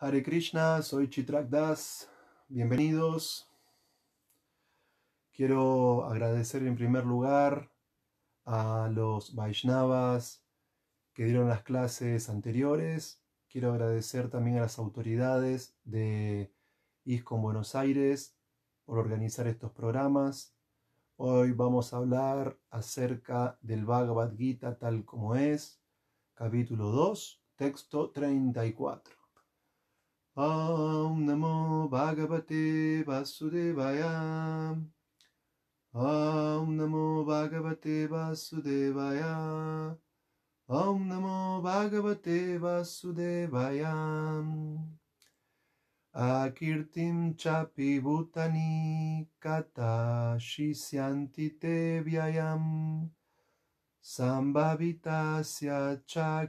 Hare Krishna, soy Chitrak Das, bienvenidos. Quiero agradecer en primer lugar a los Vaishnavas que dieron las clases anteriores. Quiero agradecer también a las autoridades de ISCON Buenos Aires por organizar estos programas. Hoy vamos a hablar acerca del Bhagavad Gita tal como es, capítulo 2, texto 34. ॐ नमो भागवते वासुदेवाय ॐ नमो भागवते वासुदेवाय ॐ नमो भागवते वासुदेवाय अकीर्तिं चापि भूतानि कथाशिष्यन्ति ते व्ययम् सम्भावितस्य च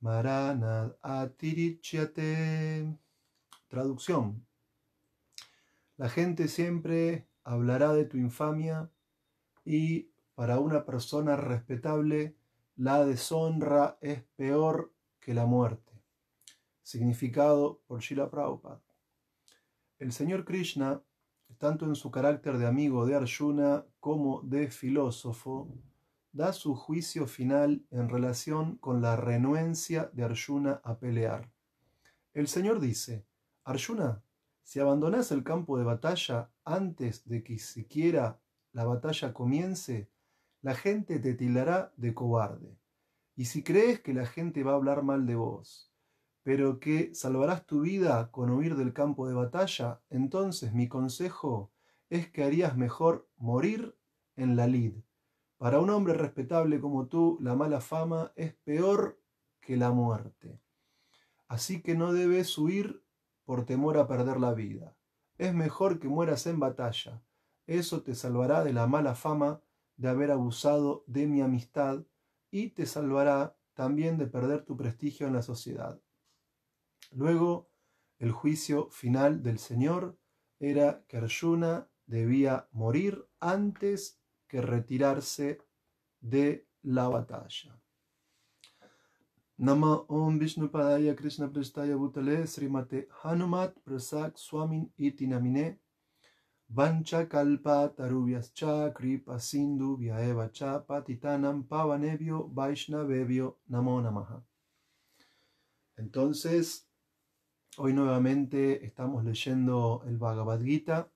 Maranad atirichate. Traducción. La gente siempre hablará de tu infamia y para una persona respetable la deshonra es peor que la muerte. Significado por Shila Prabhupada. El señor Krishna, tanto en su carácter de amigo de Arjuna como de filósofo, da su juicio final en relación con la renuencia de Arjuna a pelear. El Señor dice, Arjuna, si abandonas el campo de batalla antes de que siquiera la batalla comience, la gente te tildará de cobarde. Y si crees que la gente va a hablar mal de vos, pero que salvarás tu vida con huir del campo de batalla, entonces mi consejo es que harías mejor morir en la lid, para un hombre respetable como tú, la mala fama es peor que la muerte. Así que no debes huir por temor a perder la vida. Es mejor que mueras en batalla. Eso te salvará de la mala fama de haber abusado de mi amistad y te salvará también de perder tu prestigio en la sociedad. Luego, el juicio final del Señor era que Arjuna debía morir antes que retirarse de la batalla. Nama Om Vishnu Padaya Krishna Prestaya Bhutale Srimate Hanumat Prasak Swamin Itinamine Vancha Kalpa Cha, Kripa Sindhu Vyaeva Cha Patitanam Pavanebio Vaishnavebio Namo Namaha. Entonces, hoy nuevamente estamos leyendo el Bhagavad Gita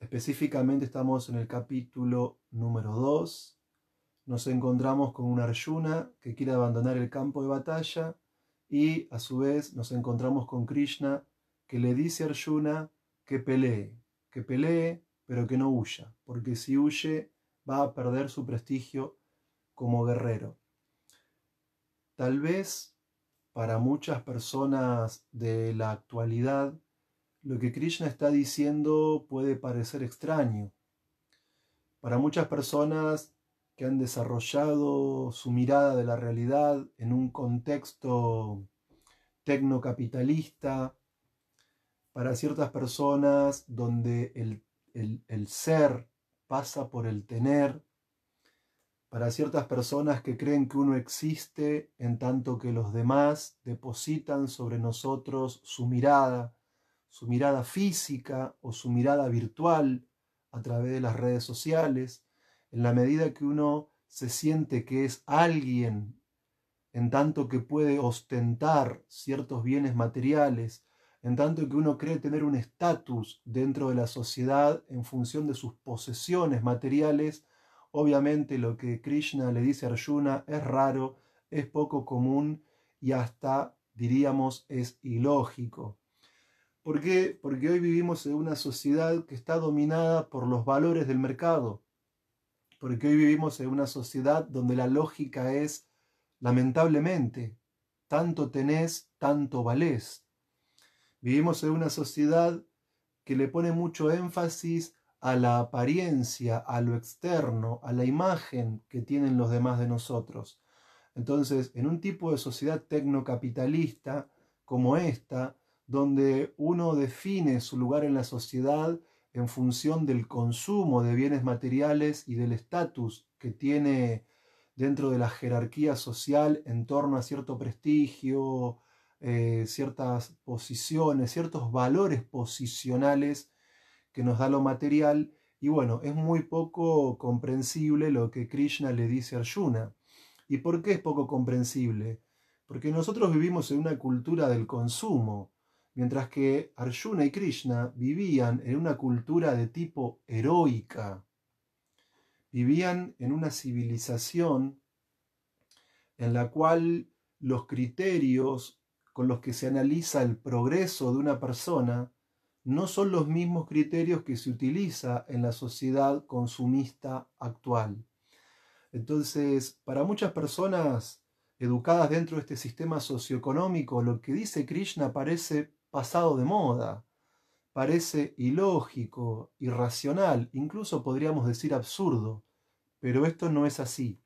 Específicamente estamos en el capítulo número 2. Nos encontramos con una Arjuna que quiere abandonar el campo de batalla y a su vez nos encontramos con Krishna que le dice a Arjuna que pelee, que pelee pero que no huya, porque si huye va a perder su prestigio como guerrero. Tal vez para muchas personas de la actualidad lo que Krishna está diciendo puede parecer extraño. Para muchas personas que han desarrollado su mirada de la realidad en un contexto tecnocapitalista, para ciertas personas donde el, el ser pasa por el tener, para ciertas personas que creen que uno existe en tanto que los demás depositan sobre nosotros su mirada, su mirada física o su mirada virtual a través de las redes sociales, en la medida que uno se siente que es alguien, en tanto que puede ostentar ciertos bienes materiales, en tanto que uno cree tener un estatus dentro de la sociedad en función de sus posesiones materiales, obviamente lo que Krishna le dice a Arjuna es raro, es poco común y hasta diríamos es ilógico. ¿Por qué? Porque hoy vivimos en una sociedad que está dominada por los valores del mercado. Porque hoy vivimos en una sociedad donde la lógica es, lamentablemente, tanto tenés, tanto valés. Vivimos en una sociedad que le pone mucho énfasis a la apariencia, a lo externo, a la imagen que tienen los demás de nosotros. Entonces, en un tipo de sociedad tecnocapitalista como esta, donde uno define su lugar en la sociedad en función del consumo de bienes materiales y del estatus que tiene dentro de la jerarquía social en torno a cierto prestigio, eh, ciertas posiciones, ciertos valores posicionales que nos da lo material. Y bueno, es muy poco comprensible lo que Krishna le dice a Arjuna. ¿Y por qué es poco comprensible? Porque nosotros vivimos en una cultura del consumo mientras que Arjuna y Krishna vivían en una cultura de tipo heroica, vivían en una civilización en la cual los criterios con los que se analiza el progreso de una persona no son los mismos criterios que se utiliza en la sociedad consumista actual. Entonces, para muchas personas educadas dentro de este sistema socioeconómico, lo que dice Krishna parece pasado de moda. Parece ilógico, irracional, incluso podríamos decir absurdo, pero esto no es así.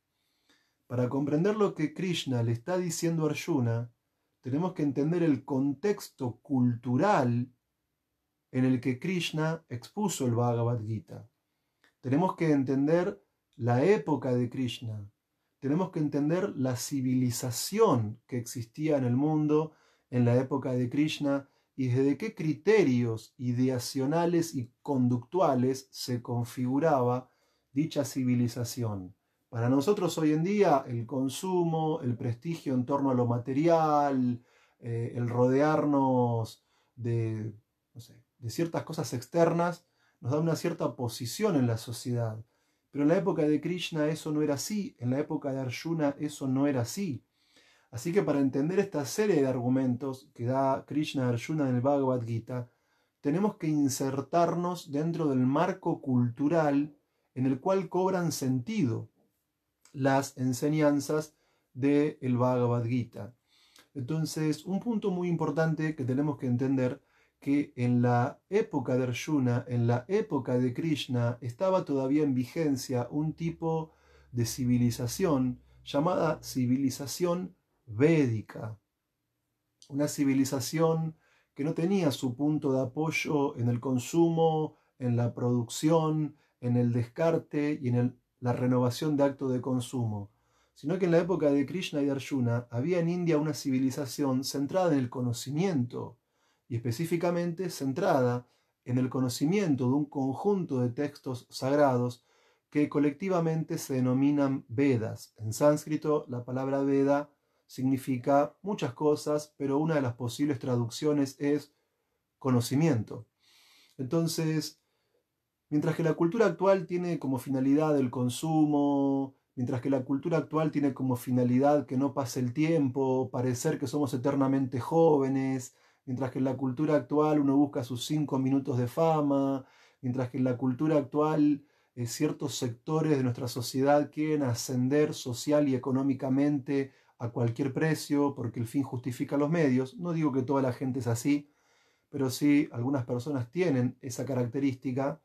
Para comprender lo que Krishna le está diciendo a Arjuna, tenemos que entender el contexto cultural en el que Krishna expuso el Bhagavad Gita. Tenemos que entender la época de Krishna. Tenemos que entender la civilización que existía en el mundo en la época de Krishna y desde qué criterios ideacionales y conductuales se configuraba dicha civilización. Para nosotros hoy en día el consumo, el prestigio en torno a lo material, eh, el rodearnos de ciertas cosas externas, nos da una cierta posición en la sociedad. Pero en la época de Krishna eso no era así, en la época de Arjuna eso no era así. Así que para entender esta serie de argumentos que da Krishna Arjuna en el Bhagavad Gita, tenemos que insertarnos dentro del marco cultural en el cual cobran sentido las enseñanzas del el Bhagavad Gita. Entonces, un punto muy importante que tenemos que entender que en la época de Arjuna, en la época de Krishna, estaba todavía en vigencia un tipo de civilización llamada civilización védica, una civilización que no tenía su punto de apoyo en el consumo, en la producción, en el descarte y en la renovación de actos de consumo, sino que en la época de Krishna y Arjuna había en India una civilización centrada en el conocimiento y específicamente centrada en el conocimiento de un conjunto de textos sagrados que colectivamente se denominan Vedas. En sánscrito la palabra Veda significa muchas cosas, pero una de las posibles traducciones es conocimiento. Entonces, mientras que la cultura actual tiene como finalidad el consumo, mientras que la cultura actual tiene como finalidad que no pase el tiempo, parecer que somos eternamente jóvenes, mientras que en la cultura actual uno busca sus cinco minutos de fama, mientras que en la cultura actual eh, ciertos sectores de nuestra sociedad quieren ascender social y económicamente a cualquier precio, porque el fin justifica los medios. No digo que toda la gente es así, pero sí algunas personas tienen esa característica.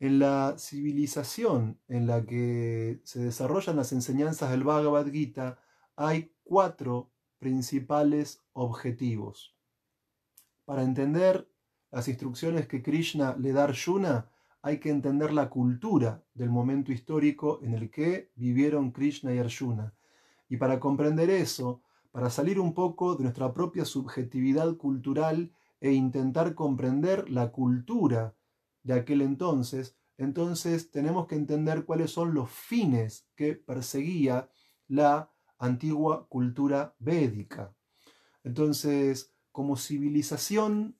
En la civilización en la que se desarrollan las enseñanzas del Bhagavad Gita hay cuatro principales objetivos. Para entender las instrucciones que Krishna le da a Arjuna, hay que entender la cultura del momento histórico en el que vivieron Krishna y Arjuna. Y para comprender eso, para salir un poco de nuestra propia subjetividad cultural e intentar comprender la cultura de aquel entonces, entonces tenemos que entender cuáles son los fines que perseguía la antigua cultura védica. Entonces, como civilización,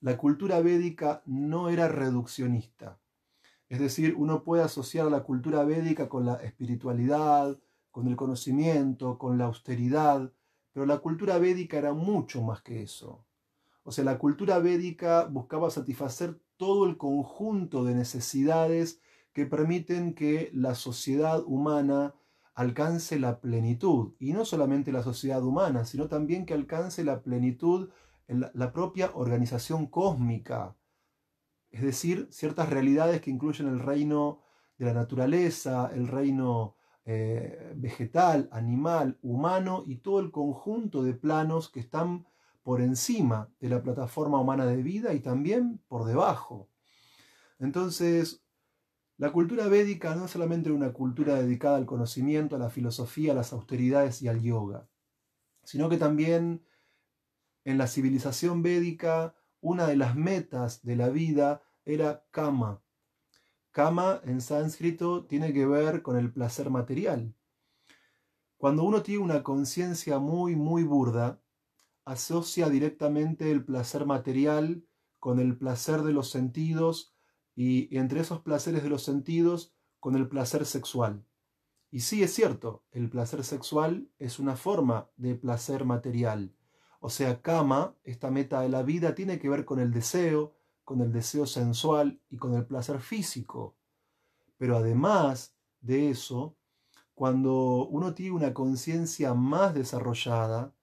la cultura védica no era reduccionista. Es decir, uno puede asociar la cultura védica con la espiritualidad, con el conocimiento, con la austeridad, pero la cultura védica era mucho más que eso. O sea, la cultura védica buscaba satisfacer todo el conjunto de necesidades que permiten que la sociedad humana alcance la plenitud, y no solamente la sociedad humana, sino también que alcance la plenitud en la propia organización cósmica, es decir, ciertas realidades que incluyen el reino de la naturaleza, el reino eh, vegetal, animal, humano y todo el conjunto de planos que están por encima de la plataforma humana de vida y también por debajo. Entonces, la cultura védica no es solamente una cultura dedicada al conocimiento, a la filosofía, a las austeridades y al yoga, sino que también en la civilización védica una de las metas de la vida era kama, Kama en sánscrito tiene que ver con el placer material. Cuando uno tiene una conciencia muy, muy burda, asocia directamente el placer material con el placer de los sentidos y entre esos placeres de los sentidos con el placer sexual. Y sí es cierto, el placer sexual es una forma de placer material. O sea, kama, esta meta de la vida, tiene que ver con el deseo, con el deseo sensual y con el placer físico. Pero además de eso, cuando uno tiene una conciencia más desarrollada,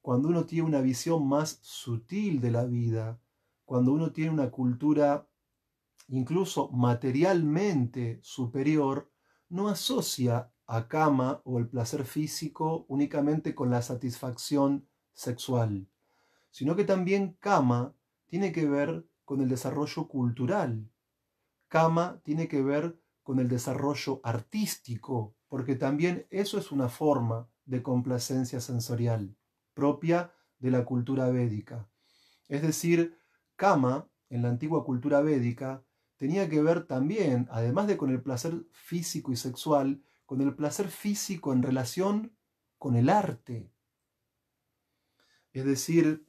cuando uno tiene una visión más sutil de la vida, cuando uno tiene una cultura incluso materialmente superior, no asocia a cama o el placer físico únicamente con la satisfacción sexual, sino que también cama tiene que ver con el desarrollo cultural. Kama tiene que ver con el desarrollo artístico, porque también eso es una forma de complacencia sensorial propia de la cultura védica. Es decir, Kama en la antigua cultura védica tenía que ver también, además de con el placer físico y sexual, con el placer físico en relación con el arte. Es decir,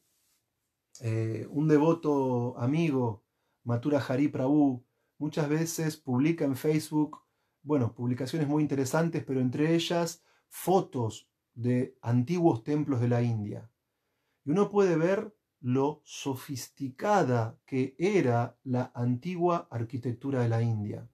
eh, un devoto amigo, Matura Hari Prabhu, muchas veces publica en Facebook, bueno, publicaciones muy interesantes, pero entre ellas fotos de antiguos templos de la India. Y uno puede ver lo sofisticada que era la antigua arquitectura de la India.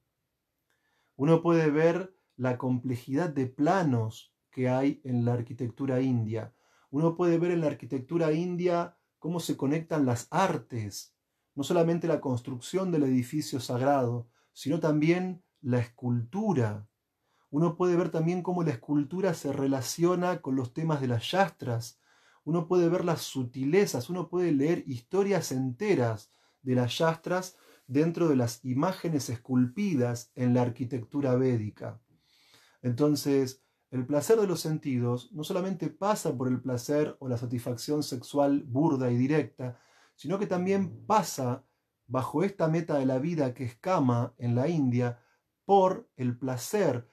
Uno puede ver la complejidad de planos que hay en la arquitectura india. Uno puede ver en la arquitectura india cómo se conectan las artes, no solamente la construcción del edificio sagrado, sino también la escultura. Uno puede ver también cómo la escultura se relaciona con los temas de las yastras, uno puede ver las sutilezas, uno puede leer historias enteras de las yastras dentro de las imágenes esculpidas en la arquitectura védica. Entonces, el placer de los sentidos no solamente pasa por el placer o la satisfacción sexual burda y directa, sino que también pasa bajo esta meta de la vida que es Kama en la India por el placer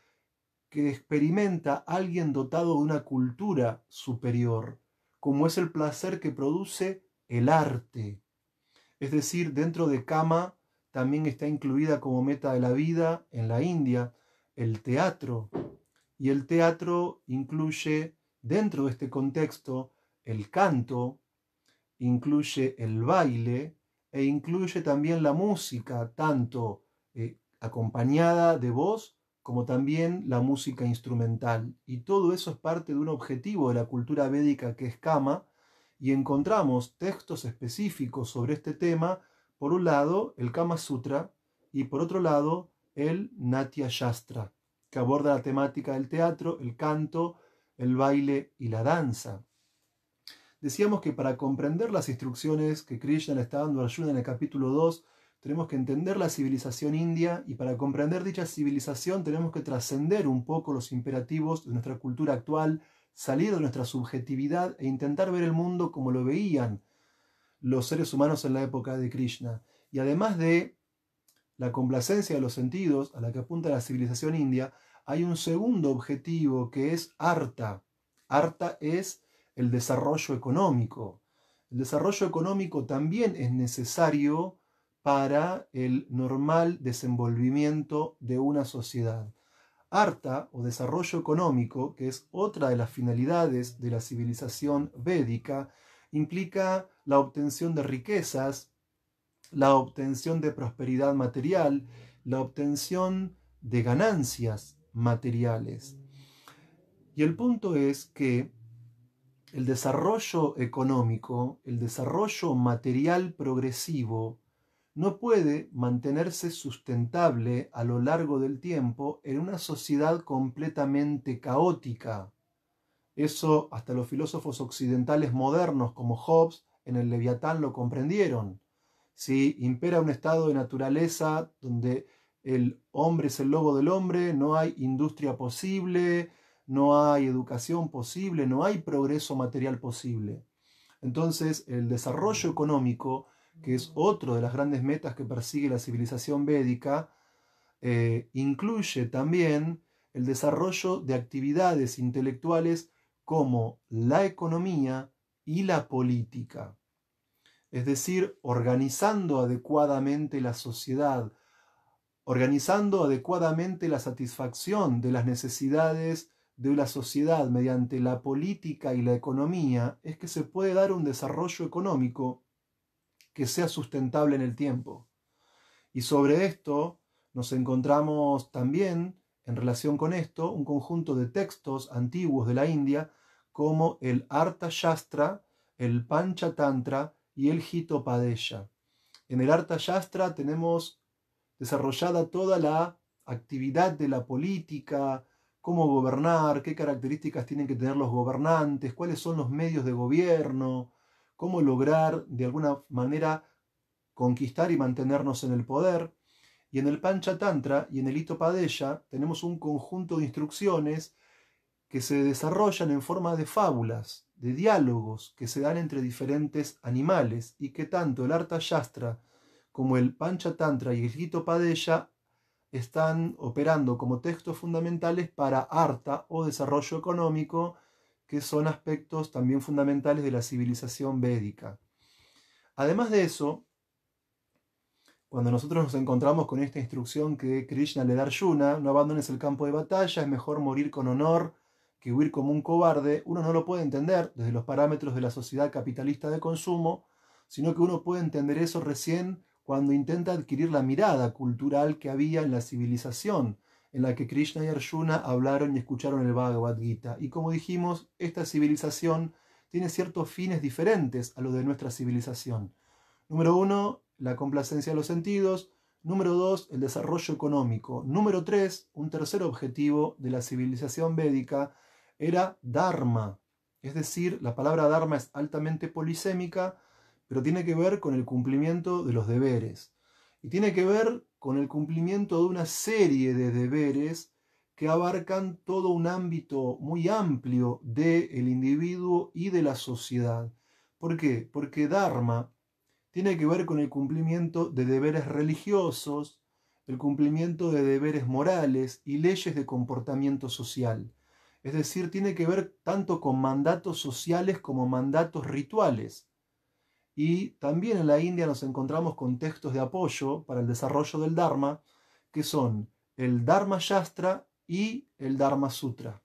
que experimenta alguien dotado de una cultura superior, como es el placer que produce el arte. Es decir, dentro de Kama también está incluida como meta de la vida en la India el teatro, y el teatro incluye dentro de este contexto el canto, incluye el baile e incluye también la música, tanto eh, acompañada de voz como también la música instrumental. Y todo eso es parte de un objetivo de la cultura védica que es Kama, y encontramos textos específicos sobre este tema, por un lado el Kama Sutra y por otro lado el Natya Shastra aborda la temática del teatro, el canto, el baile y la danza. Decíamos que para comprender las instrucciones que Krishna le está dando a Arjuna en el capítulo 2, tenemos que entender la civilización india y para comprender dicha civilización tenemos que trascender un poco los imperativos de nuestra cultura actual, salir de nuestra subjetividad e intentar ver el mundo como lo veían los seres humanos en la época de Krishna. Y además de la complacencia de los sentidos a la que apunta la civilización india, hay un segundo objetivo que es arta. Arta es el desarrollo económico. El desarrollo económico también es necesario para el normal desenvolvimiento de una sociedad. Arta o desarrollo económico, que es otra de las finalidades de la civilización védica, implica la obtención de riquezas, la obtención de prosperidad material, la obtención de ganancias materiales. Y el punto es que el desarrollo económico, el desarrollo material progresivo, no puede mantenerse sustentable a lo largo del tiempo en una sociedad completamente caótica. Eso hasta los filósofos occidentales modernos como Hobbes en el Leviatán lo comprendieron. Si impera un estado de naturaleza donde el hombre es el lobo del hombre, no hay industria posible, no hay educación posible, no hay progreso material posible. Entonces, el desarrollo económico, que es otro de las grandes metas que persigue la civilización védica, eh, incluye también el desarrollo de actividades intelectuales como la economía y la política es decir, organizando adecuadamente la sociedad, organizando adecuadamente la satisfacción de las necesidades de la sociedad mediante la política y la economía, es que se puede dar un desarrollo económico que sea sustentable en el tiempo. Y sobre esto nos encontramos también, en relación con esto, un conjunto de textos antiguos de la India como el Arta Shastra, el Panchatantra, y el padella En el Arta Yastra tenemos desarrollada toda la actividad de la política, cómo gobernar, qué características tienen que tener los gobernantes, cuáles son los medios de gobierno, cómo lograr de alguna manera conquistar y mantenernos en el poder. Y en el Pancha Tantra y en el padella tenemos un conjunto de instrucciones que se desarrollan en forma de fábulas, de diálogos que se dan entre diferentes animales y que tanto el Arta Shastra como el Pancha Tantra y el Gito Padella están operando como textos fundamentales para Arta o desarrollo económico, que son aspectos también fundamentales de la civilización védica. Además de eso, cuando nosotros nos encontramos con esta instrucción que Krishna le da a Arjuna, no abandones el campo de batalla, es mejor morir con honor que huir como un cobarde, uno no lo puede entender desde los parámetros de la sociedad capitalista de consumo, sino que uno puede entender eso recién cuando intenta adquirir la mirada cultural que había en la civilización en la que Krishna y Arjuna hablaron y escucharon el Bhagavad Gita. Y como dijimos, esta civilización tiene ciertos fines diferentes a los de nuestra civilización. Número uno, la complacencia de los sentidos. Número dos, el desarrollo económico. Número tres, un tercer objetivo de la civilización védica era Dharma. Es decir, la palabra Dharma es altamente polisémica, pero tiene que ver con el cumplimiento de los deberes. Y tiene que ver con el cumplimiento de una serie de deberes que abarcan todo un ámbito muy amplio del individuo y de la sociedad. ¿Por qué? Porque Dharma tiene que ver con el cumplimiento de deberes religiosos, el cumplimiento de deberes morales y leyes de comportamiento social. Es decir, tiene que ver tanto con mandatos sociales como mandatos rituales. Y también en la India nos encontramos con textos de apoyo para el desarrollo del Dharma, que son el Dharma Shastra y el Dharma Sutra.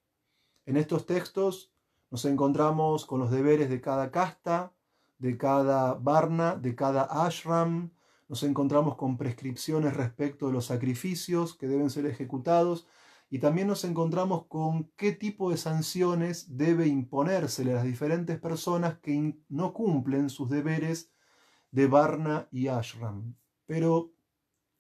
En estos textos nos encontramos con los deberes de cada casta, de cada varna, de cada ashram, nos encontramos con prescripciones respecto de los sacrificios que deben ser ejecutados y también nos encontramos con qué tipo de sanciones debe imponérsele a las diferentes personas que no cumplen sus deberes de Varna y Ashram. Pero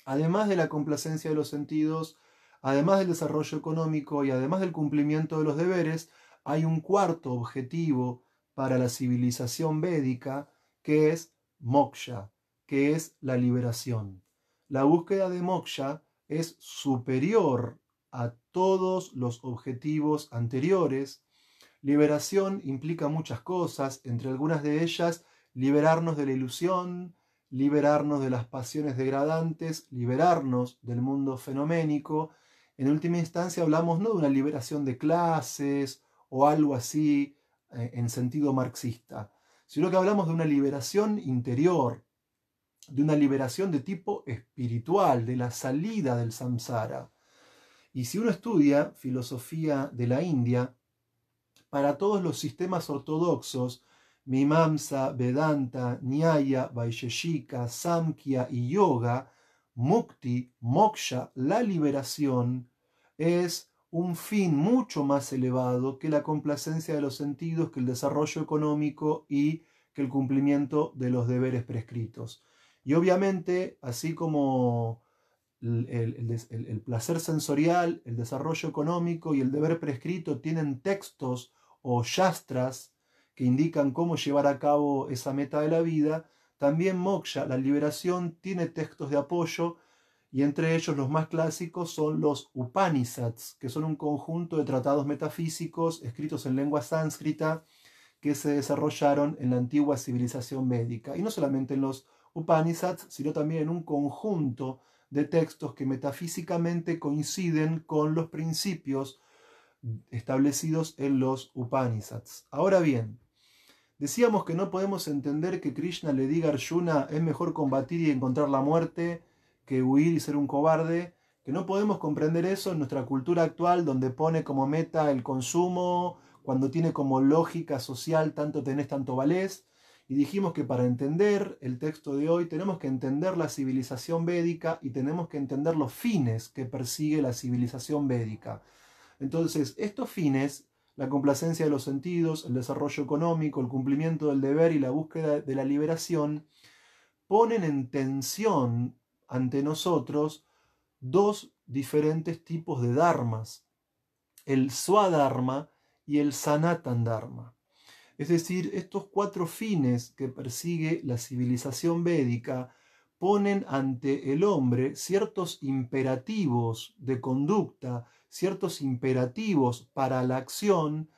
además de la complacencia de los sentidos, además del desarrollo económico y además del cumplimiento de los deberes, hay un cuarto objetivo para la civilización védica que es moksha, que es la liberación. La búsqueda de moksha es superior a todos los objetivos anteriores. Liberación implica muchas cosas, entre algunas de ellas liberarnos de la ilusión, liberarnos de las pasiones degradantes, liberarnos del mundo fenoménico. En última instancia hablamos no de una liberación de clases o algo así eh, en sentido marxista, sino que hablamos de una liberación interior, de una liberación de tipo espiritual, de la salida del samsara. Y si uno estudia filosofía de la India, para todos los sistemas ortodoxos, Mimamsa, Vedanta, Nyaya, Vaisheshika, Samkhya y Yoga, Mukti, Moksha, la liberación, es un fin mucho más elevado que la complacencia de los sentidos, que el desarrollo económico y que el cumplimiento de los deberes prescritos. Y obviamente, así como el, placer sensorial, el desarrollo económico y el deber prescrito tienen textos o yastras que indican cómo llevar a cabo esa meta de la vida, también moksha, la liberación, tiene textos de apoyo y entre ellos los más clásicos son los Upanishads, que son un conjunto de tratados metafísicos escritos en lengua sánscrita que se desarrollaron en la antigua civilización médica. Y no solamente en los Upanishads, sino también en un conjunto de textos que metafísicamente coinciden con los principios establecidos en los Upanishads. Ahora bien, decíamos que no podemos entender que Krishna le diga a Arjuna es mejor combatir y encontrar la muerte que huir y ser un cobarde, que no podemos comprender eso en nuestra cultura actual donde pone como meta el consumo, cuando tiene como lógica social tanto tenés, tanto valés, y dijimos que para entender el texto de hoy tenemos que entender la civilización védica y tenemos que entender los fines que persigue la civilización védica. Entonces, estos fines, la complacencia de los sentidos, el desarrollo económico, el cumplimiento del deber y la búsqueda de la liberación, ponen en tensión ante nosotros dos diferentes tipos de dharmas, el swadharma y el sanatan dharma. Es decir, estos cuatro fines que persigue la civilización védica ponen ante el hombre ciertos imperativos de conducta, ciertos imperativos para la acción,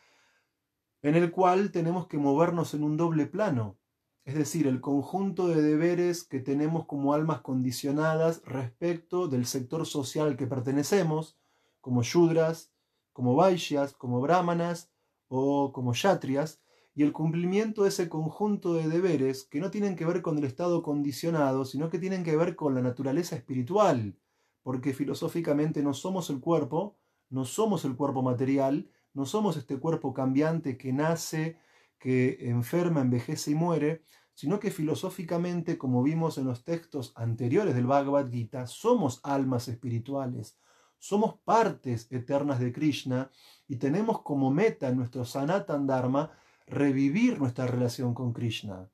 en el cual tenemos que movernos en un doble plano. Es decir, el conjunto de deberes que tenemos como almas condicionadas respecto del sector social que pertenecemos, como yudras, como vaishyas, como brahmanas o como yatrias, y el cumplimiento de ese conjunto de deberes que no tienen que ver con el estado condicionado, sino que tienen que ver con la naturaleza espiritual, porque filosóficamente no somos el cuerpo, no somos el cuerpo material, no somos este cuerpo cambiante que nace, que enferma, envejece y muere, sino que filosóficamente, como vimos en los textos anteriores del Bhagavad Gita, somos almas espirituales, somos partes eternas de Krishna y tenemos como meta en nuestro Sanatan Dharma revivir nuestra relación con Krishna.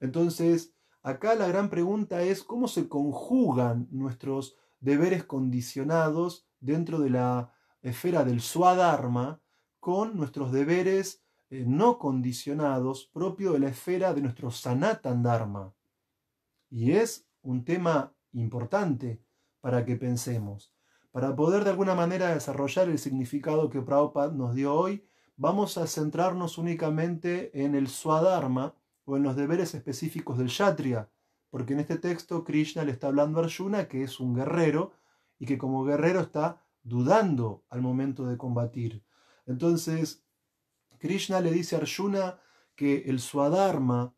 Entonces, acá la gran pregunta es cómo se conjugan nuestros deberes condicionados dentro de la esfera del Swadharma con nuestros deberes eh, no condicionados propio de la esfera de nuestro Sanatan Dharma. Y es un tema importante para que pensemos, para poder de alguna manera desarrollar el significado que Prabhupada nos dio hoy vamos a centrarnos únicamente en el Swadharma o en los deberes específicos del Kshatriya, porque en este texto Krishna le está hablando a Arjuna, que es un guerrero y que como guerrero está dudando al momento de combatir. Entonces, Krishna le dice a Arjuna que el Swadharma,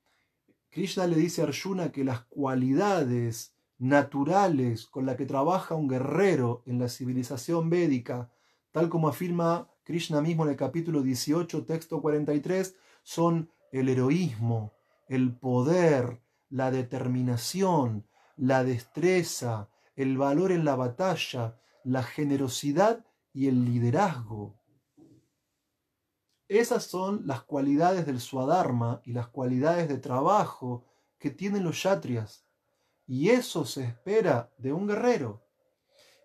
Krishna le dice a Arjuna que las cualidades naturales con las que trabaja un guerrero en la civilización védica, tal como afirma Krishna mismo en el capítulo 18, texto 43, son el heroísmo, el poder, la determinación, la destreza, el valor en la batalla, la generosidad y el liderazgo. Esas son las cualidades del Swadharma y las cualidades de trabajo que tienen los Yatrias. Y eso se espera de un guerrero.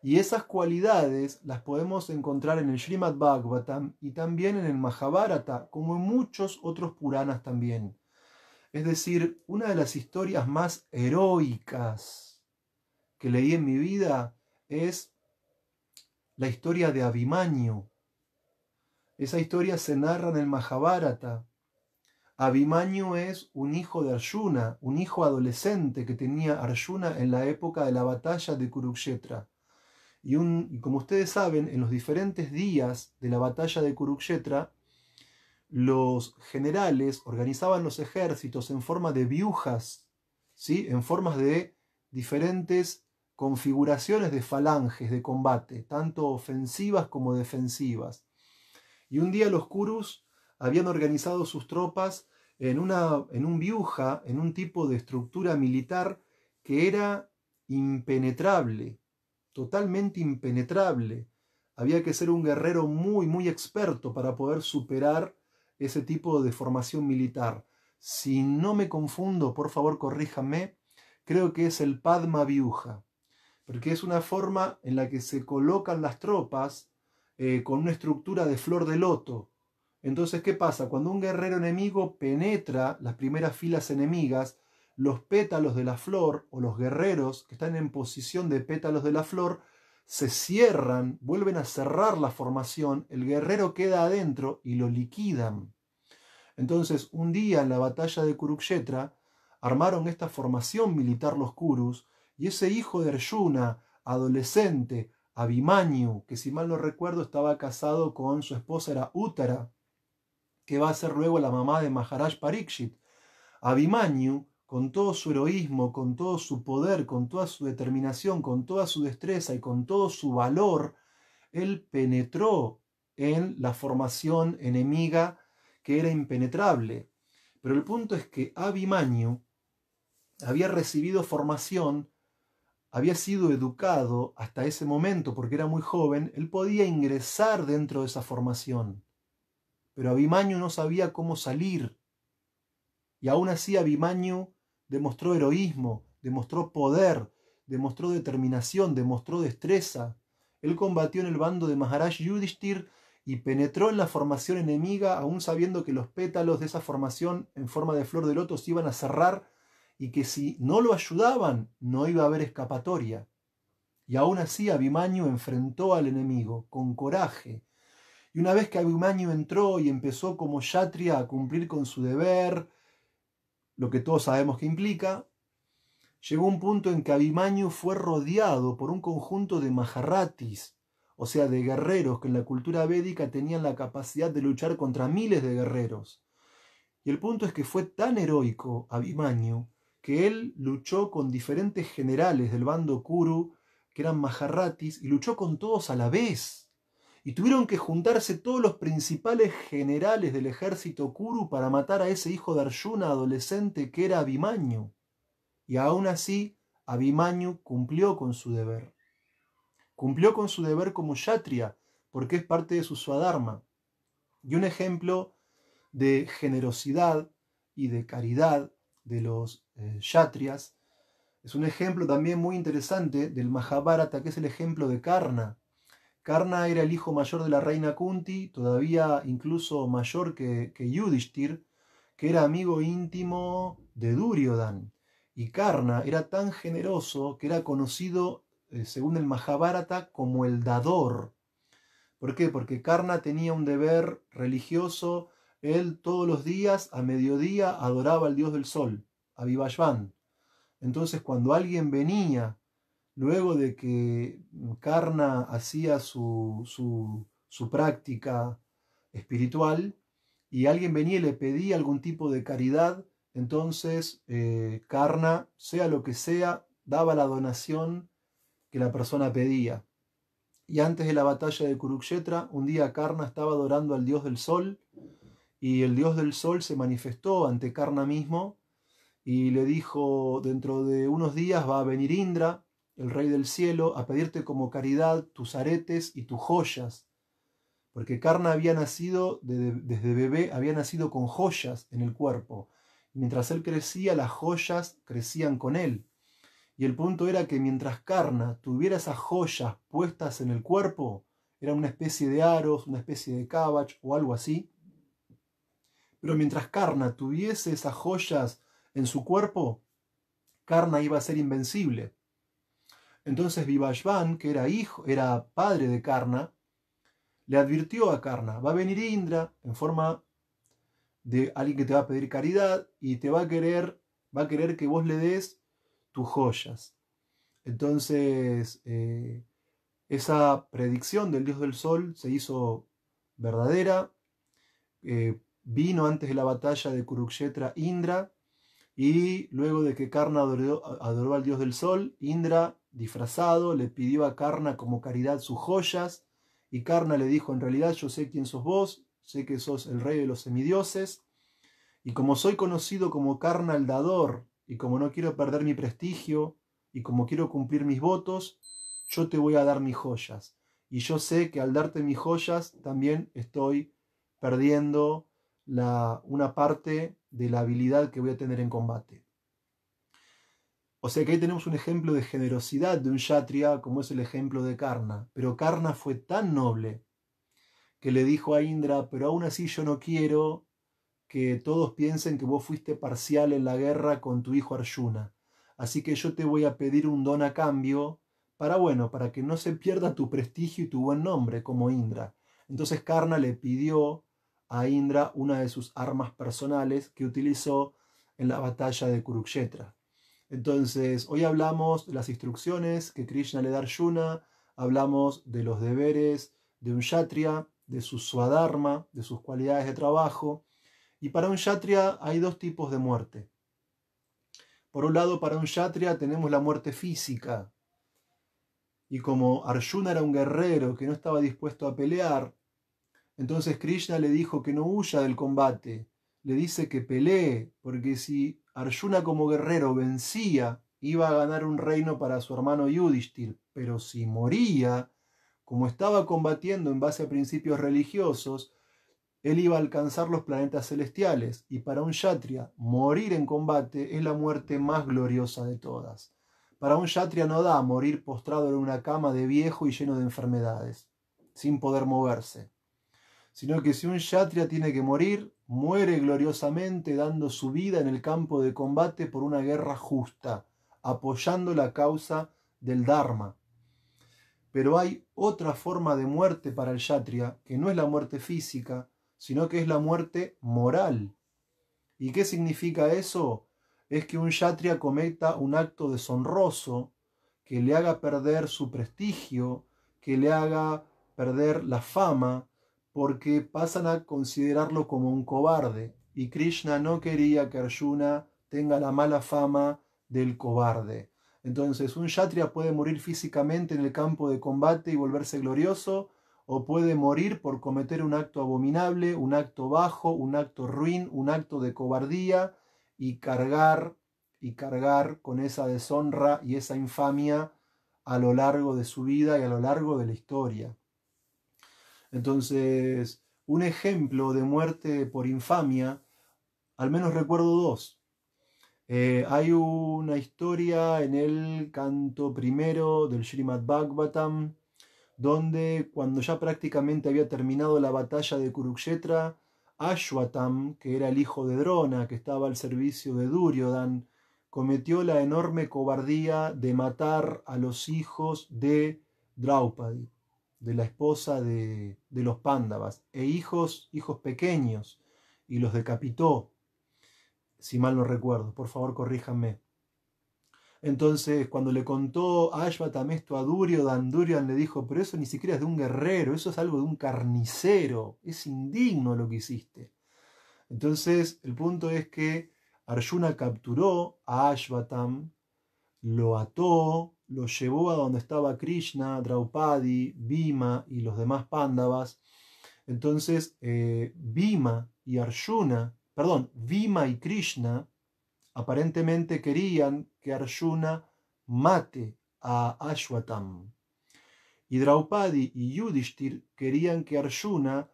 Y esas cualidades las podemos encontrar en el Srimad Bhagavatam y también en el Mahabharata, como en muchos otros Puranas también. Es decir, una de las historias más heroicas que leí en mi vida es la historia de Abhimanyu. Esa historia se narra en el Mahabharata. Abhimanyu es un hijo de Arjuna, un hijo adolescente que tenía Arjuna en la época de la batalla de Kurukshetra. Y, como ustedes saben, en los diferentes días de la batalla de Kurukshetra, los generales organizaban los ejércitos en forma de viujas, ¿sí? en formas de diferentes configuraciones de falanges de combate, tanto ofensivas como defensivas. Y un día los Kurus habían organizado sus tropas en, una, en un viuja, en un tipo de estructura militar que era impenetrable, totalmente impenetrable. Había que ser un guerrero muy, muy experto para poder superar ese tipo de formación militar. Si no me confundo, por favor corríjame, creo que es el Padma Viuja, porque es una forma en la que se colocan las tropas eh, con una estructura de flor de loto. Entonces, ¿qué pasa? Cuando un guerrero enemigo penetra las primeras filas enemigas, los pétalos de la flor o los guerreros que están en posición de pétalos de la flor se cierran, vuelven a cerrar la formación, el guerrero queda adentro y lo liquidan. Entonces, un día en la batalla de Kurukshetra, armaron esta formación militar los Kurus, y ese hijo de Arjuna, adolescente, Abhimanyu, que si mal no recuerdo estaba casado con su esposa era Uttara, que va a ser luego la mamá de Maharaj Parikshit. Abhimanyu, con todo su heroísmo, con todo su poder, con toda su determinación, con toda su destreza y con todo su valor, él penetró en la formación enemiga que era impenetrable. Pero el punto es que Abimaño había recibido formación, había sido educado hasta ese momento, porque era muy joven, él podía ingresar dentro de esa formación. Pero Abimaño no sabía cómo salir. Y aún así Abimaño demostró heroísmo, demostró poder, demostró determinación, demostró destreza. Él combatió en el bando de Maharaj Yudhishthir y penetró en la formación enemiga, aún sabiendo que los pétalos de esa formación en forma de flor de loto se iban a cerrar y que si no lo ayudaban no iba a haber escapatoria. Y aún así abimaño enfrentó al enemigo con coraje. Y una vez que Abhimanyu entró y empezó como Yatria a cumplir con su deber, lo que todos sabemos que implica, llegó un punto en que Abimaño fue rodeado por un conjunto de maharatis, o sea, de guerreros que en la cultura védica tenían la capacidad de luchar contra miles de guerreros. Y el punto es que fue tan heroico Abimaño que él luchó con diferentes generales del bando Kuru, que eran maharatis, y luchó con todos a la vez y tuvieron que juntarse todos los principales generales del ejército Kuru para matar a ese hijo de Arjuna adolescente que era Abimanyu. Y aún así, Abimanyu cumplió con su deber. Cumplió con su deber como yatria, porque es parte de su Swadharma. Y un ejemplo de generosidad y de caridad de los eh, es un ejemplo también muy interesante del Mahabharata, que es el ejemplo de Karna Karna era el hijo mayor de la reina Kunti, todavía incluso mayor que, Yudhishthir, que era amigo íntimo de Duryodhan. Y Karna era tan generoso que era conocido, eh, según el Mahabharata, como el dador. ¿Por qué? Porque Karna tenía un deber religioso. Él todos los días, a mediodía, adoraba al dios del sol, a Entonces, cuando alguien venía luego de que Karna hacía su, práctica espiritual y alguien venía y le pedía algún tipo de caridad, entonces Karna, eh, sea lo que sea, daba la donación que la persona pedía. Y antes de la batalla de Kurukshetra, un día Karna estaba adorando al dios del sol y el dios del sol se manifestó ante Karna mismo y le dijo, dentro de unos días va a venir Indra, el Rey del Cielo, a pedirte como caridad tus aretes y tus joyas, porque Carna había nacido desde bebé, había nacido con joyas en el cuerpo. Mientras él crecía, las joyas crecían con él. Y el punto era que mientras Carna tuviera esas joyas puestas en el cuerpo, era una especie de aros, una especie de cabach o algo así. Pero mientras Carna tuviese esas joyas en su cuerpo, Carna iba a ser invencible. Entonces Vivashvan, que era hijo, era padre de Karna, le advirtió a Karna, va a venir Indra en forma de alguien que te va a pedir caridad y te va a querer, va a querer que vos le des tus joyas. Entonces, eh, esa predicción del dios del sol se hizo verdadera. Eh, vino antes de la batalla de Kurukshetra Indra y luego de que Karna adoró al dios del sol, Indra disfrazado, le pidió a Carna como caridad sus joyas, y Carna le dijo, en realidad yo sé quién sos vos, sé que sos el rey de los semidioses, y como soy conocido como Carna el dador, y como no quiero perder mi prestigio, y como quiero cumplir mis votos, yo te voy a dar mis joyas. Y yo sé que al darte mis joyas también estoy perdiendo la, una parte de la habilidad que voy a tener en combate. O sea que ahí tenemos un ejemplo de generosidad de un Yatria como es el ejemplo de Karna. Pero Karna fue tan noble que le dijo a Indra, pero aún así yo no quiero que todos piensen que vos fuiste parcial en la guerra con tu hijo Arjuna. Así que yo te voy a pedir un don a cambio para, bueno, para que no se pierda tu prestigio y tu buen nombre como Indra. Entonces Karna le pidió a Indra una de sus armas personales que utilizó en la batalla de Kurukshetra. Entonces, hoy hablamos de las instrucciones que Krishna le da a Arjuna, hablamos de los deberes de un yatria, de su swadharma, de sus cualidades de trabajo. Y para un yatria hay dos tipos de muerte. Por un lado, para un yatria tenemos la muerte física. Y como Arjuna era un guerrero que no estaba dispuesto a pelear, entonces Krishna le dijo que no huya del combate, le dice que pelee, porque si Arjuna como guerrero vencía, iba a ganar un reino para su hermano Yudhishthir, pero si moría, como estaba combatiendo en base a principios religiosos, él iba a alcanzar los planetas celestiales, y para un Yatria, morir en combate es la muerte más gloriosa de todas. Para un Yatria no da morir postrado en una cama de viejo y lleno de enfermedades, sin poder moverse, sino que si un Yatria tiene que morir, muere gloriosamente dando su vida en el campo de combate por una guerra justa, apoyando la causa del Dharma. Pero hay otra forma de muerte para el Yatria que no es la muerte física, sino que es la muerte moral. ¿Y qué significa eso? Es que un Yatria cometa un acto deshonroso que le haga perder su prestigio, que le haga perder la fama, porque pasan a considerarlo como un cobarde y Krishna no quería que Arjuna tenga la mala fama del cobarde. Entonces, un yatria puede morir físicamente en el campo de combate y volverse glorioso, o puede morir por cometer un acto abominable, un acto bajo, un acto ruin, un acto de cobardía y cargar y cargar con esa deshonra y esa infamia a lo largo de su vida y a lo largo de la historia. Entonces, un ejemplo de muerte por infamia, al menos recuerdo dos. Eh, hay una historia en el canto primero del Srimad Bhagavatam, donde cuando ya prácticamente había terminado la batalla de Kurukshetra, Ashwatam, que era el hijo de Drona, que estaba al servicio de Duryodhan, cometió la enorme cobardía de matar a los hijos de Draupadi de la esposa de, de los pándavas, e hijos, hijos pequeños, y los decapitó, si mal no recuerdo, por favor corríjanme. Entonces, cuando le contó Ashvatam esto a Dan Duryodhan le dijo, pero eso ni siquiera es de un guerrero, eso es algo de un carnicero, es indigno lo que hiciste. Entonces, el punto es que Arjuna capturó a Ashvatam, lo ató, los llevó a donde estaba Krishna, Draupadi, Bhima y los demás pándavas. Entonces, eh, Bhima y Arjuna, perdón, y Krishna aparentemente querían que Arjuna mate a Ashwatam. Y Draupadi y Yudhishthir querían que Arjuna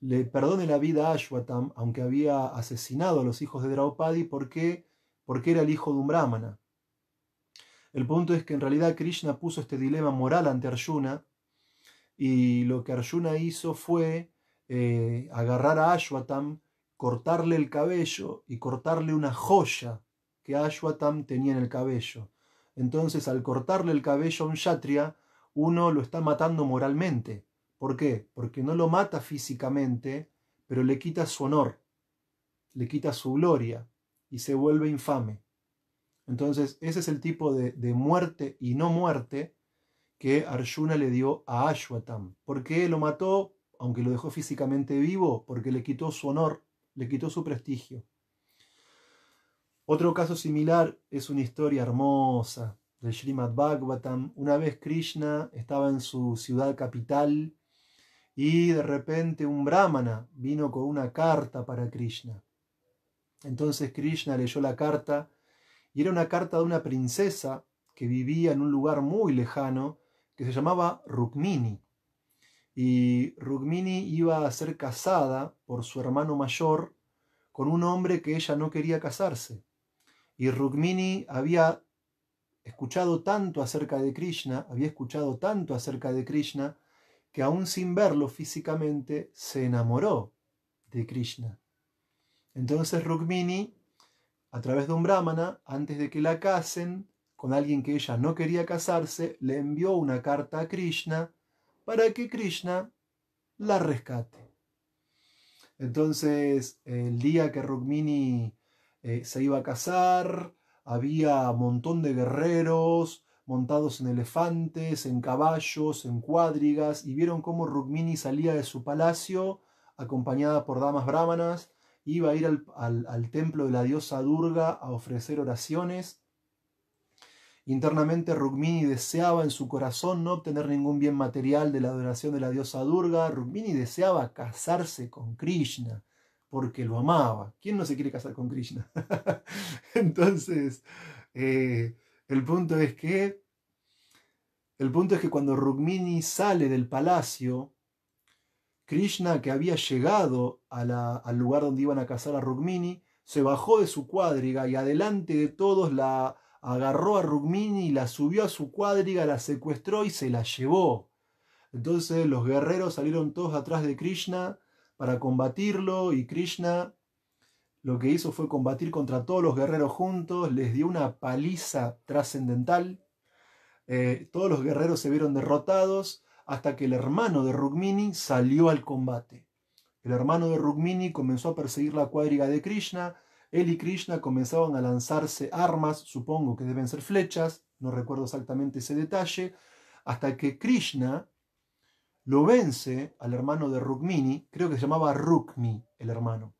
le perdone la vida a Ashwatam, aunque había asesinado a los hijos de Draupadi porque, porque era el hijo de un brahmana. El punto es que en realidad Krishna puso este dilema moral ante Arjuna y lo que Arjuna hizo fue eh, agarrar a Ashwatam, cortarle el cabello y cortarle una joya que Ashwatam tenía en el cabello. Entonces al cortarle el cabello a un Shatria, uno lo está matando moralmente. ¿Por qué? Porque no lo mata físicamente, pero le quita su honor, le quita su gloria y se vuelve infame. Entonces, ese es el tipo de, muerte y no muerte que Arjuna le dio a Ashwatam. ¿Por qué lo mató? Aunque lo dejó físicamente vivo, porque le quitó su honor, le quitó su prestigio. Otro caso similar es una historia hermosa del Srimad Bhagavatam. Una vez Krishna estaba en su ciudad capital y de repente un brahmana vino con una carta para Krishna. Entonces Krishna leyó la carta y era una carta de una princesa que vivía en un lugar muy lejano que se llamaba Rukmini. Y Rukmini iba a ser casada por su hermano mayor con un hombre que ella no quería casarse. Y Rukmini había escuchado tanto acerca de Krishna, había escuchado tanto acerca de Krishna, que aún sin verlo físicamente se enamoró de Krishna. Entonces Rukmini a través de un brahmana, antes de que la casen con alguien que ella no quería casarse, le envió una carta a Krishna para que Krishna la rescate. Entonces, el día que Rukmini eh, se iba a casar, había un montón de guerreros montados en elefantes, en caballos, en cuadrigas, y vieron cómo Rukmini salía de su palacio acompañada por damas brahmanas iba a ir al, templo de la diosa Durga a ofrecer oraciones. Internamente Rukmini deseaba en su corazón no obtener ningún bien material de la adoración de la diosa Durga. Rukmini deseaba casarse con Krishna porque lo amaba. ¿Quién no se quiere casar con Krishna? Entonces, eh, el punto es que el punto es que cuando Rukmini sale del palacio, Krishna, que había llegado al lugar donde iban a cazar a Rukmini, se bajó de su cuadriga y adelante de todos la agarró a Rukmini, la subió a su cuadriga, la secuestró y se la llevó. Entonces los guerreros salieron todos atrás de Krishna para combatirlo y Krishna lo que hizo fue combatir contra todos los guerreros juntos, les dio una paliza trascendental. Eh, todos los guerreros se vieron derrotados hasta que el hermano de Rukmini salió al combate. El hermano de Rukmini comenzó a perseguir la cuadriga de Krishna, él y Krishna comenzaban a lanzarse armas, supongo que deben ser flechas, no recuerdo exactamente ese detalle, hasta que Krishna lo vence al hermano de Rukmini, creo que se llamaba Rukmi el hermano.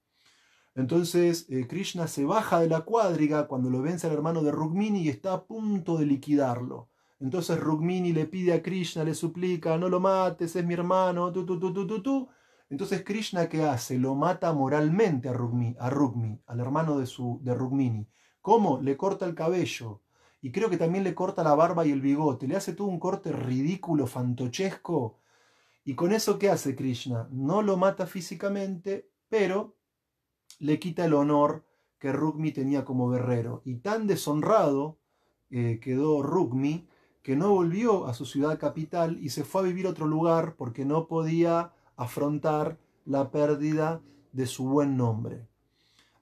Entonces eh, Krishna se baja de la cuadriga cuando lo vence al hermano de Rukmini y está a punto de liquidarlo. Entonces Rukmini le pide a Krishna, le suplica, no lo mates, es mi hermano, tú, tú, tú, tú, tú, tú. Entonces Krishna, ¿qué hace? Lo mata moralmente a Rukmini, a Rukmi, al hermano de, su, de Rukmini. ¿Cómo? Le corta el cabello. Y creo que también le corta la barba y el bigote. Le hace todo un corte ridículo, fantochesco. ¿Y con eso qué hace Krishna? No lo mata físicamente, pero le quita el honor que Rukmi tenía como guerrero. Y tan deshonrado eh, quedó Rukmi que no volvió a su ciudad capital y se fue a vivir a otro lugar porque no podía afrontar la pérdida de su buen nombre.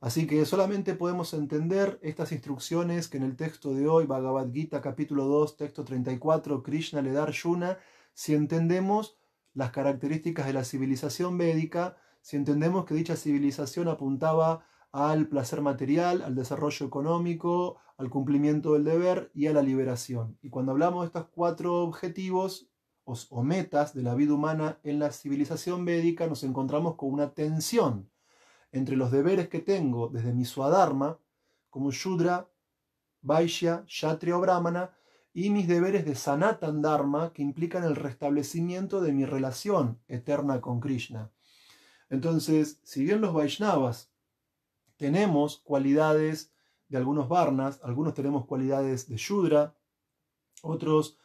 Así que solamente podemos entender estas instrucciones que en el texto de hoy, Bhagavad Gita capítulo 2, texto 34, Krishna le da Arjuna, si entendemos las características de la civilización védica, si entendemos que dicha civilización apuntaba al placer material, al desarrollo económico, al cumplimiento del deber y a la liberación. Y cuando hablamos de estos cuatro objetivos o, metas de la vida humana en la civilización védica, nos encontramos con una tensión entre los deberes que tengo desde mi Swadharma, como Shudra, Vaishya, Kshatriya o Brahmana, y mis deberes de Sanatan Dharma, que implican el restablecimiento de mi relación eterna con Krishna. Entonces, si bien los Vaishnavas tenemos cualidades de algunos varnas, algunos tenemos cualidades de Shudra, otros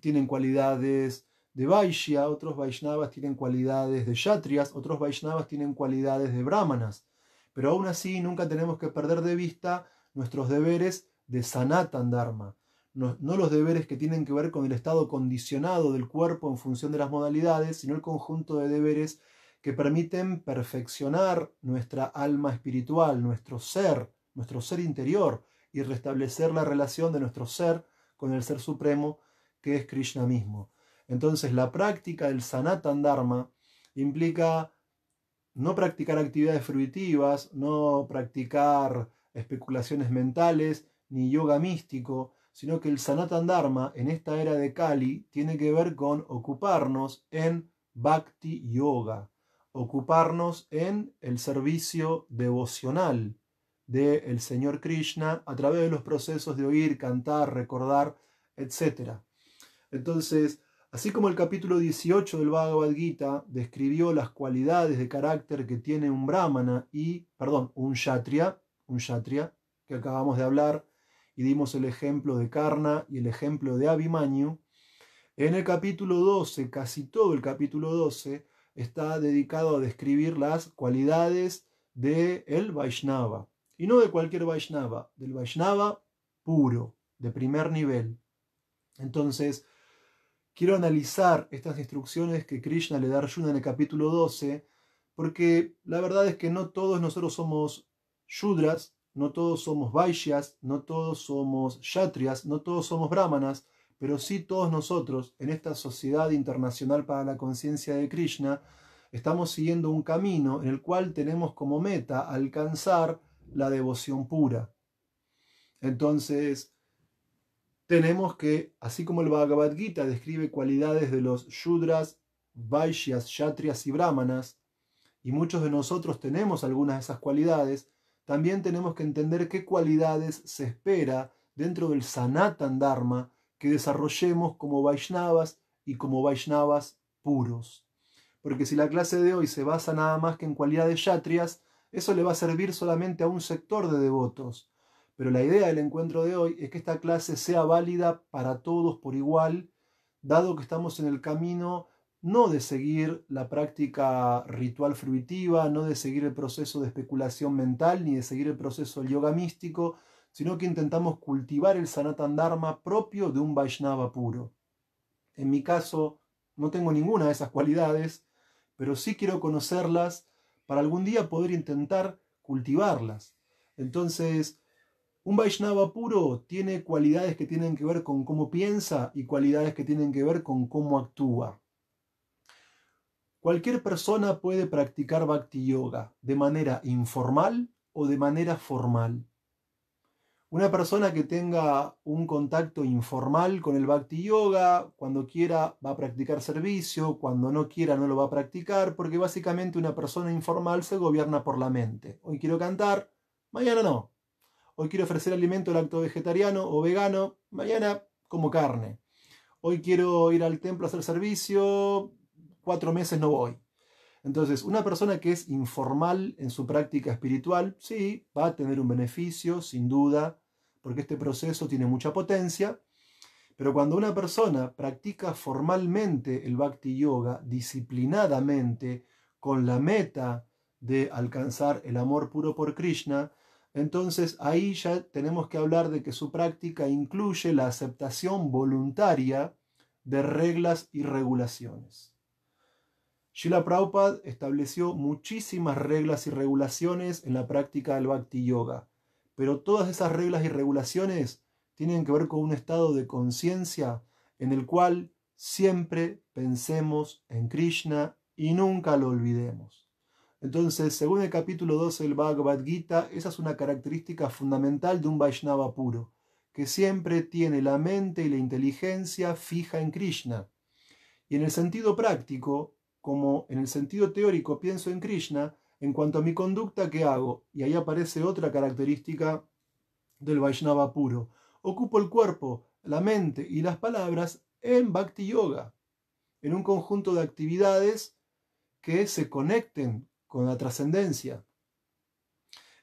tienen cualidades de Vaishya, otros Vaishnavas tienen cualidades de yatrias, otros Vaishnavas tienen cualidades de Brahmanas. Pero aún así nunca tenemos que perder de vista nuestros deberes de Sanatan Dharma, no, los deberes que tienen que ver con el estado condicionado del cuerpo en función de las modalidades, sino el conjunto de deberes que permiten perfeccionar nuestra alma espiritual, nuestro ser, nuestro ser interior y restablecer la relación de nuestro ser con el ser supremo que es Krishna mismo. Entonces la práctica del Sanatan Dharma implica no practicar actividades fruitivas, no practicar especulaciones mentales, ni yoga místico, sino que el Sanatan Dharma en esta era de Kali tiene que ver con ocuparnos en Bhakti Yoga, ocuparnos en el servicio devocional del Señor Krishna a través de los procesos de oír, cantar, recordar, etc. Entonces, así como el capítulo 18 del Bhagavad Gita describió las cualidades de carácter que tiene un brahmana y, perdón, un yatria un yatria que acabamos de hablar y dimos el ejemplo de Karna y el ejemplo de Abhimanyu, en el capítulo 12, casi todo el capítulo 12, está dedicado a describir las cualidades del el Vaishnava. Y no de cualquier Vaishnava, del Vaishnava puro, de primer nivel. Entonces, quiero analizar estas instrucciones que Krishna le da a Arjuna en el capítulo 12, porque la verdad es que no todos nosotros somos Shudras, no todos somos Vaishyas, no todos somos Kshatriyas, no todos somos Brahmanas, pero sí todos nosotros, en esta sociedad internacional para la conciencia de Krishna, estamos siguiendo un camino en el cual tenemos como meta alcanzar la devoción pura. Entonces, tenemos que, así como el Bhagavad Gita describe cualidades de los Shudras, Vaishyas, Kshatriyas y Brahmanas, y muchos de nosotros tenemos algunas de esas cualidades, también tenemos que entender qué cualidades se espera dentro del Sanatan Dharma que desarrollemos como Vaishnavas y como Vaishnavas puros. Porque si la clase de hoy se basa nada más que en cualidades yatrias, eso le va a servir solamente a un sector de devotos. Pero la idea del encuentro de hoy es que esta clase sea válida para todos por igual, dado que estamos en el camino no de seguir la práctica ritual fruitiva, no de seguir el proceso de especulación mental, ni de seguir el proceso del yoga místico, sino que intentamos cultivar el Sanatan Dharma propio de un Vaishnava puro. En mi caso, no tengo ninguna de esas cualidades, pero sí quiero conocerlas para algún día poder intentar cultivarlas. Entonces, un Vaishnava puro tiene cualidades que tienen que ver con cómo piensa y cualidades que tienen que ver con cómo actúa. Cualquier persona puede practicar bhakti yoga de manera informal o de manera formal. Una persona que tenga un contacto informal con el Bhakti Yoga, cuando quiera va a practicar servicio, cuando no quiera no lo va a practicar, porque básicamente una persona informal se gobierna por la mente. Hoy quiero cantar, mañana no. Hoy quiero ofrecer alimento al acto vegetariano o vegano, mañana como carne. Hoy quiero ir al templo a hacer servicio, cuatro meses no voy. Entonces, una persona que es informal en su práctica espiritual, sí, va a tener un beneficio, sin duda, porque este proceso tiene mucha potencia, pero cuando una persona practica formalmente el bhakti yoga, disciplinadamente, con la meta de alcanzar el amor puro por Krishna, entonces ahí ya tenemos que hablar de que su práctica incluye la aceptación voluntaria de reglas y regulaciones. Srila Prabhupada estableció muchísimas reglas y regulaciones en la práctica del Bhakti Yoga. Pero todas esas reglas y regulaciones tienen que ver con un estado de conciencia en el cual siempre pensemos en Krishna y nunca lo olvidemos. Entonces, según el capítulo 12 del Bhagavad Gita, esa es una característica fundamental de un Vaishnava puro, que siempre tiene la mente y la inteligencia fija en Krishna. Y en el sentido práctico, como en el sentido teórico pienso en Krishna, en cuanto a mi conducta, ¿qué hago? Y ahí aparece otra característica del Vaishnava puro. Ocupo el cuerpo, la mente y las palabras en Bhakti Yoga, en un conjunto de actividades que se conecten con la trascendencia.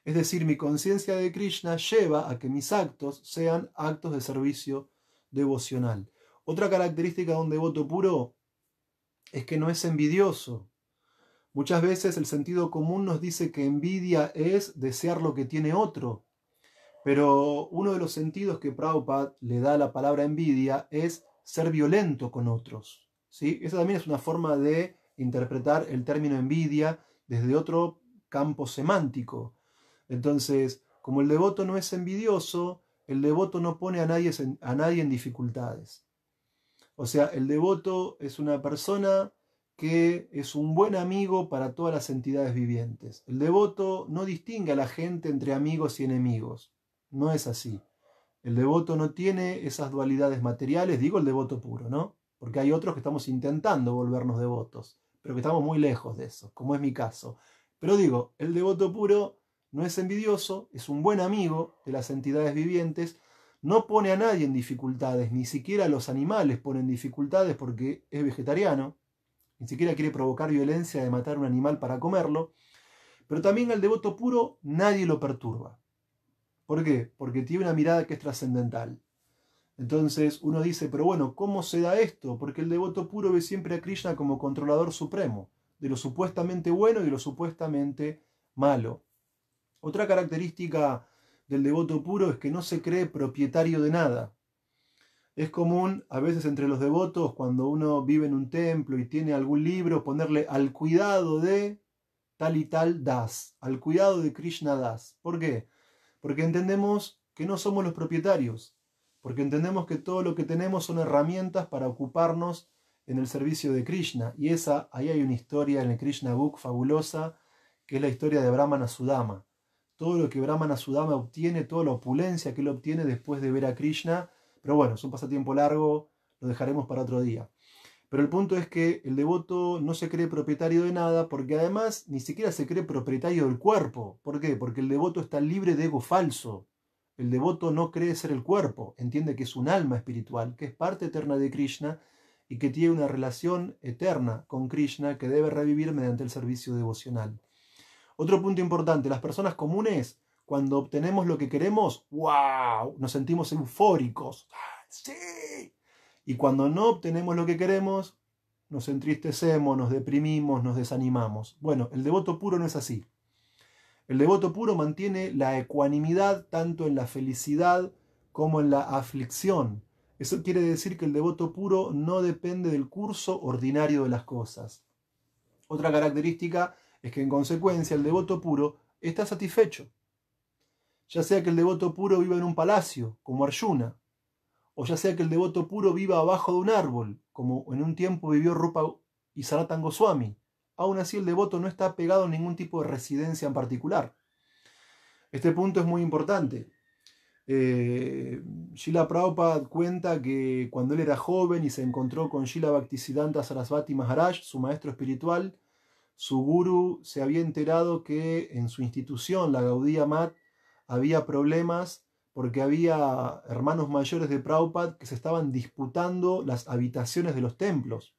Es decir, mi conciencia de Krishna lleva a que mis actos sean actos de servicio devocional. Otra característica de un devoto puro es que no es envidioso, Muchas veces el sentido común nos dice que envidia es desear lo que tiene otro, pero uno de los sentidos que Prabhupada le da a la palabra envidia es ser violento con otros. ¿sí? Esa también es una forma de interpretar el término envidia desde otro campo semántico. Entonces, como el devoto no es envidioso, el devoto no pone a nadie, a nadie en dificultades. O sea, el devoto es una persona que es un buen amigo para todas las entidades vivientes. El devoto no distingue a la gente entre amigos y enemigos. No es así. El devoto no tiene esas dualidades materiales, digo el devoto puro, ¿no? Porque hay otros que estamos intentando volvernos devotos, pero que estamos muy lejos de eso, como es mi caso. Pero digo, el devoto puro no es envidioso, es un buen amigo de las entidades vivientes, no pone a nadie en dificultades, ni siquiera a los animales ponen dificultades porque es vegetariano, ni siquiera quiere provocar violencia de matar un animal para comerlo, pero también al devoto puro nadie lo perturba. ¿Por qué? Porque tiene una mirada que es trascendental. Entonces uno dice, pero bueno, ¿cómo se da esto? Porque el devoto puro ve siempre a Krishna como controlador supremo, de lo supuestamente bueno y de lo supuestamente malo. Otra característica del devoto puro es que no se cree propietario de nada. Es común a veces entre los devotos, cuando uno vive en un templo y tiene algún libro, ponerle al cuidado de tal y tal das, al cuidado de Krishna das. ¿Por qué? Porque entendemos que no somos los propietarios, porque entendemos que todo lo que tenemos son herramientas para ocuparnos en el servicio de Krishna. Y esa, ahí hay una historia en el Krishna Book fabulosa, que es la historia de Brahmana Sudama. Todo lo que Brahmana Sudama obtiene, toda la opulencia que él obtiene después de ver a Krishna, pero bueno, es un pasatiempo largo, lo dejaremos para otro día. Pero el punto es que el devoto no se cree propietario de nada porque además ni siquiera se cree propietario del cuerpo. ¿Por qué? Porque el devoto está libre de ego falso. El devoto no cree ser el cuerpo, entiende que es un alma espiritual, que es parte eterna de Krishna y que tiene una relación eterna con Krishna que debe revivir mediante el servicio devocional. Otro punto importante, las personas comunes cuando obtenemos lo que queremos, wow, nos sentimos eufóricos. ¡Ah, sí. Y cuando no obtenemos lo que queremos, nos entristecemos, nos deprimimos, nos desanimamos. Bueno, el devoto puro no es así. El devoto puro mantiene la ecuanimidad tanto en la felicidad como en la aflicción. Eso quiere decir que el devoto puro no depende del curso ordinario de las cosas. Otra característica es que en consecuencia el devoto puro está satisfecho ya sea que el devoto puro viva en un palacio, como Arjuna, o ya sea que el devoto puro viva abajo de un árbol, como en un tiempo vivió Rupa y Saratangoswami Aún así, el devoto no está pegado a ningún tipo de residencia en particular. Este punto es muy importante. Eh, Shila Prabhupada cuenta que cuando él era joven y se encontró con Shila Bhaktisiddhanta Sarasvati Maharaj, su maestro espiritual, su guru se había enterado que en su institución, la Gaudía Math había problemas porque había hermanos mayores de Prabhupada que se estaban disputando las habitaciones de los templos.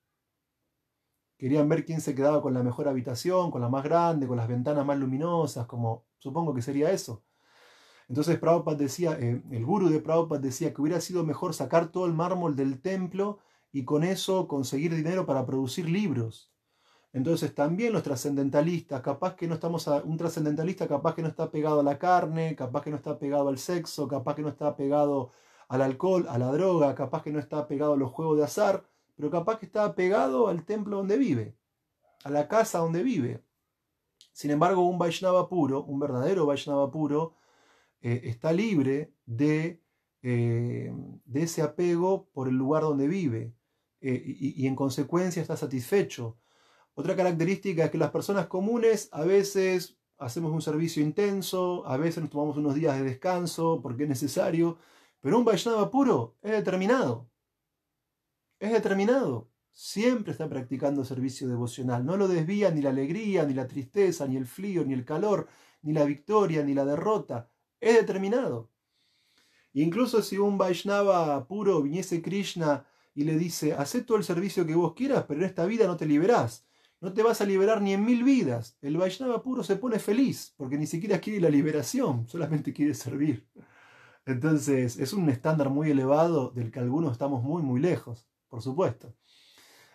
Querían ver quién se quedaba con la mejor habitación, con la más grande, con las ventanas más luminosas, como supongo que sería eso. Entonces Prabhupada decía, eh, el guru de Prabhupada decía que hubiera sido mejor sacar todo el mármol del templo y con eso conseguir dinero para producir libros. Entonces también los trascendentalistas, capaz que no estamos un trascendentalista capaz que no está pegado a la carne, capaz que no está pegado al sexo, capaz que no está pegado al alcohol, a la droga, capaz que no está pegado a los juegos de azar, pero capaz que está pegado al templo donde vive, a la casa donde vive. Sin embargo, un Vaishnava puro, un verdadero Vaishnava puro, eh, está libre eh, de, ese apego por el lugar donde vive eh, y en consecuencia está satisfecho otra característica es que las personas comunes a veces hacemos un servicio intenso, a veces nos tomamos unos días de descanso porque es necesario, pero un Vaishnava puro es determinado. Es determinado. Siempre está practicando servicio devocional. No lo desvía ni la alegría, ni la tristeza, ni el frío, ni el calor, ni la victoria, ni la derrota. Es determinado. Incluso si un Vaishnava puro viniese Krishna y le dice, hacé todo el servicio que vos quieras, pero en esta vida no te liberás. No te vas a liberar ni en mil vidas. El Vaishnava puro se pone feliz porque ni siquiera quiere la liberación, solamente quiere servir. Entonces es un estándar muy elevado del que algunos estamos muy, muy lejos, por supuesto.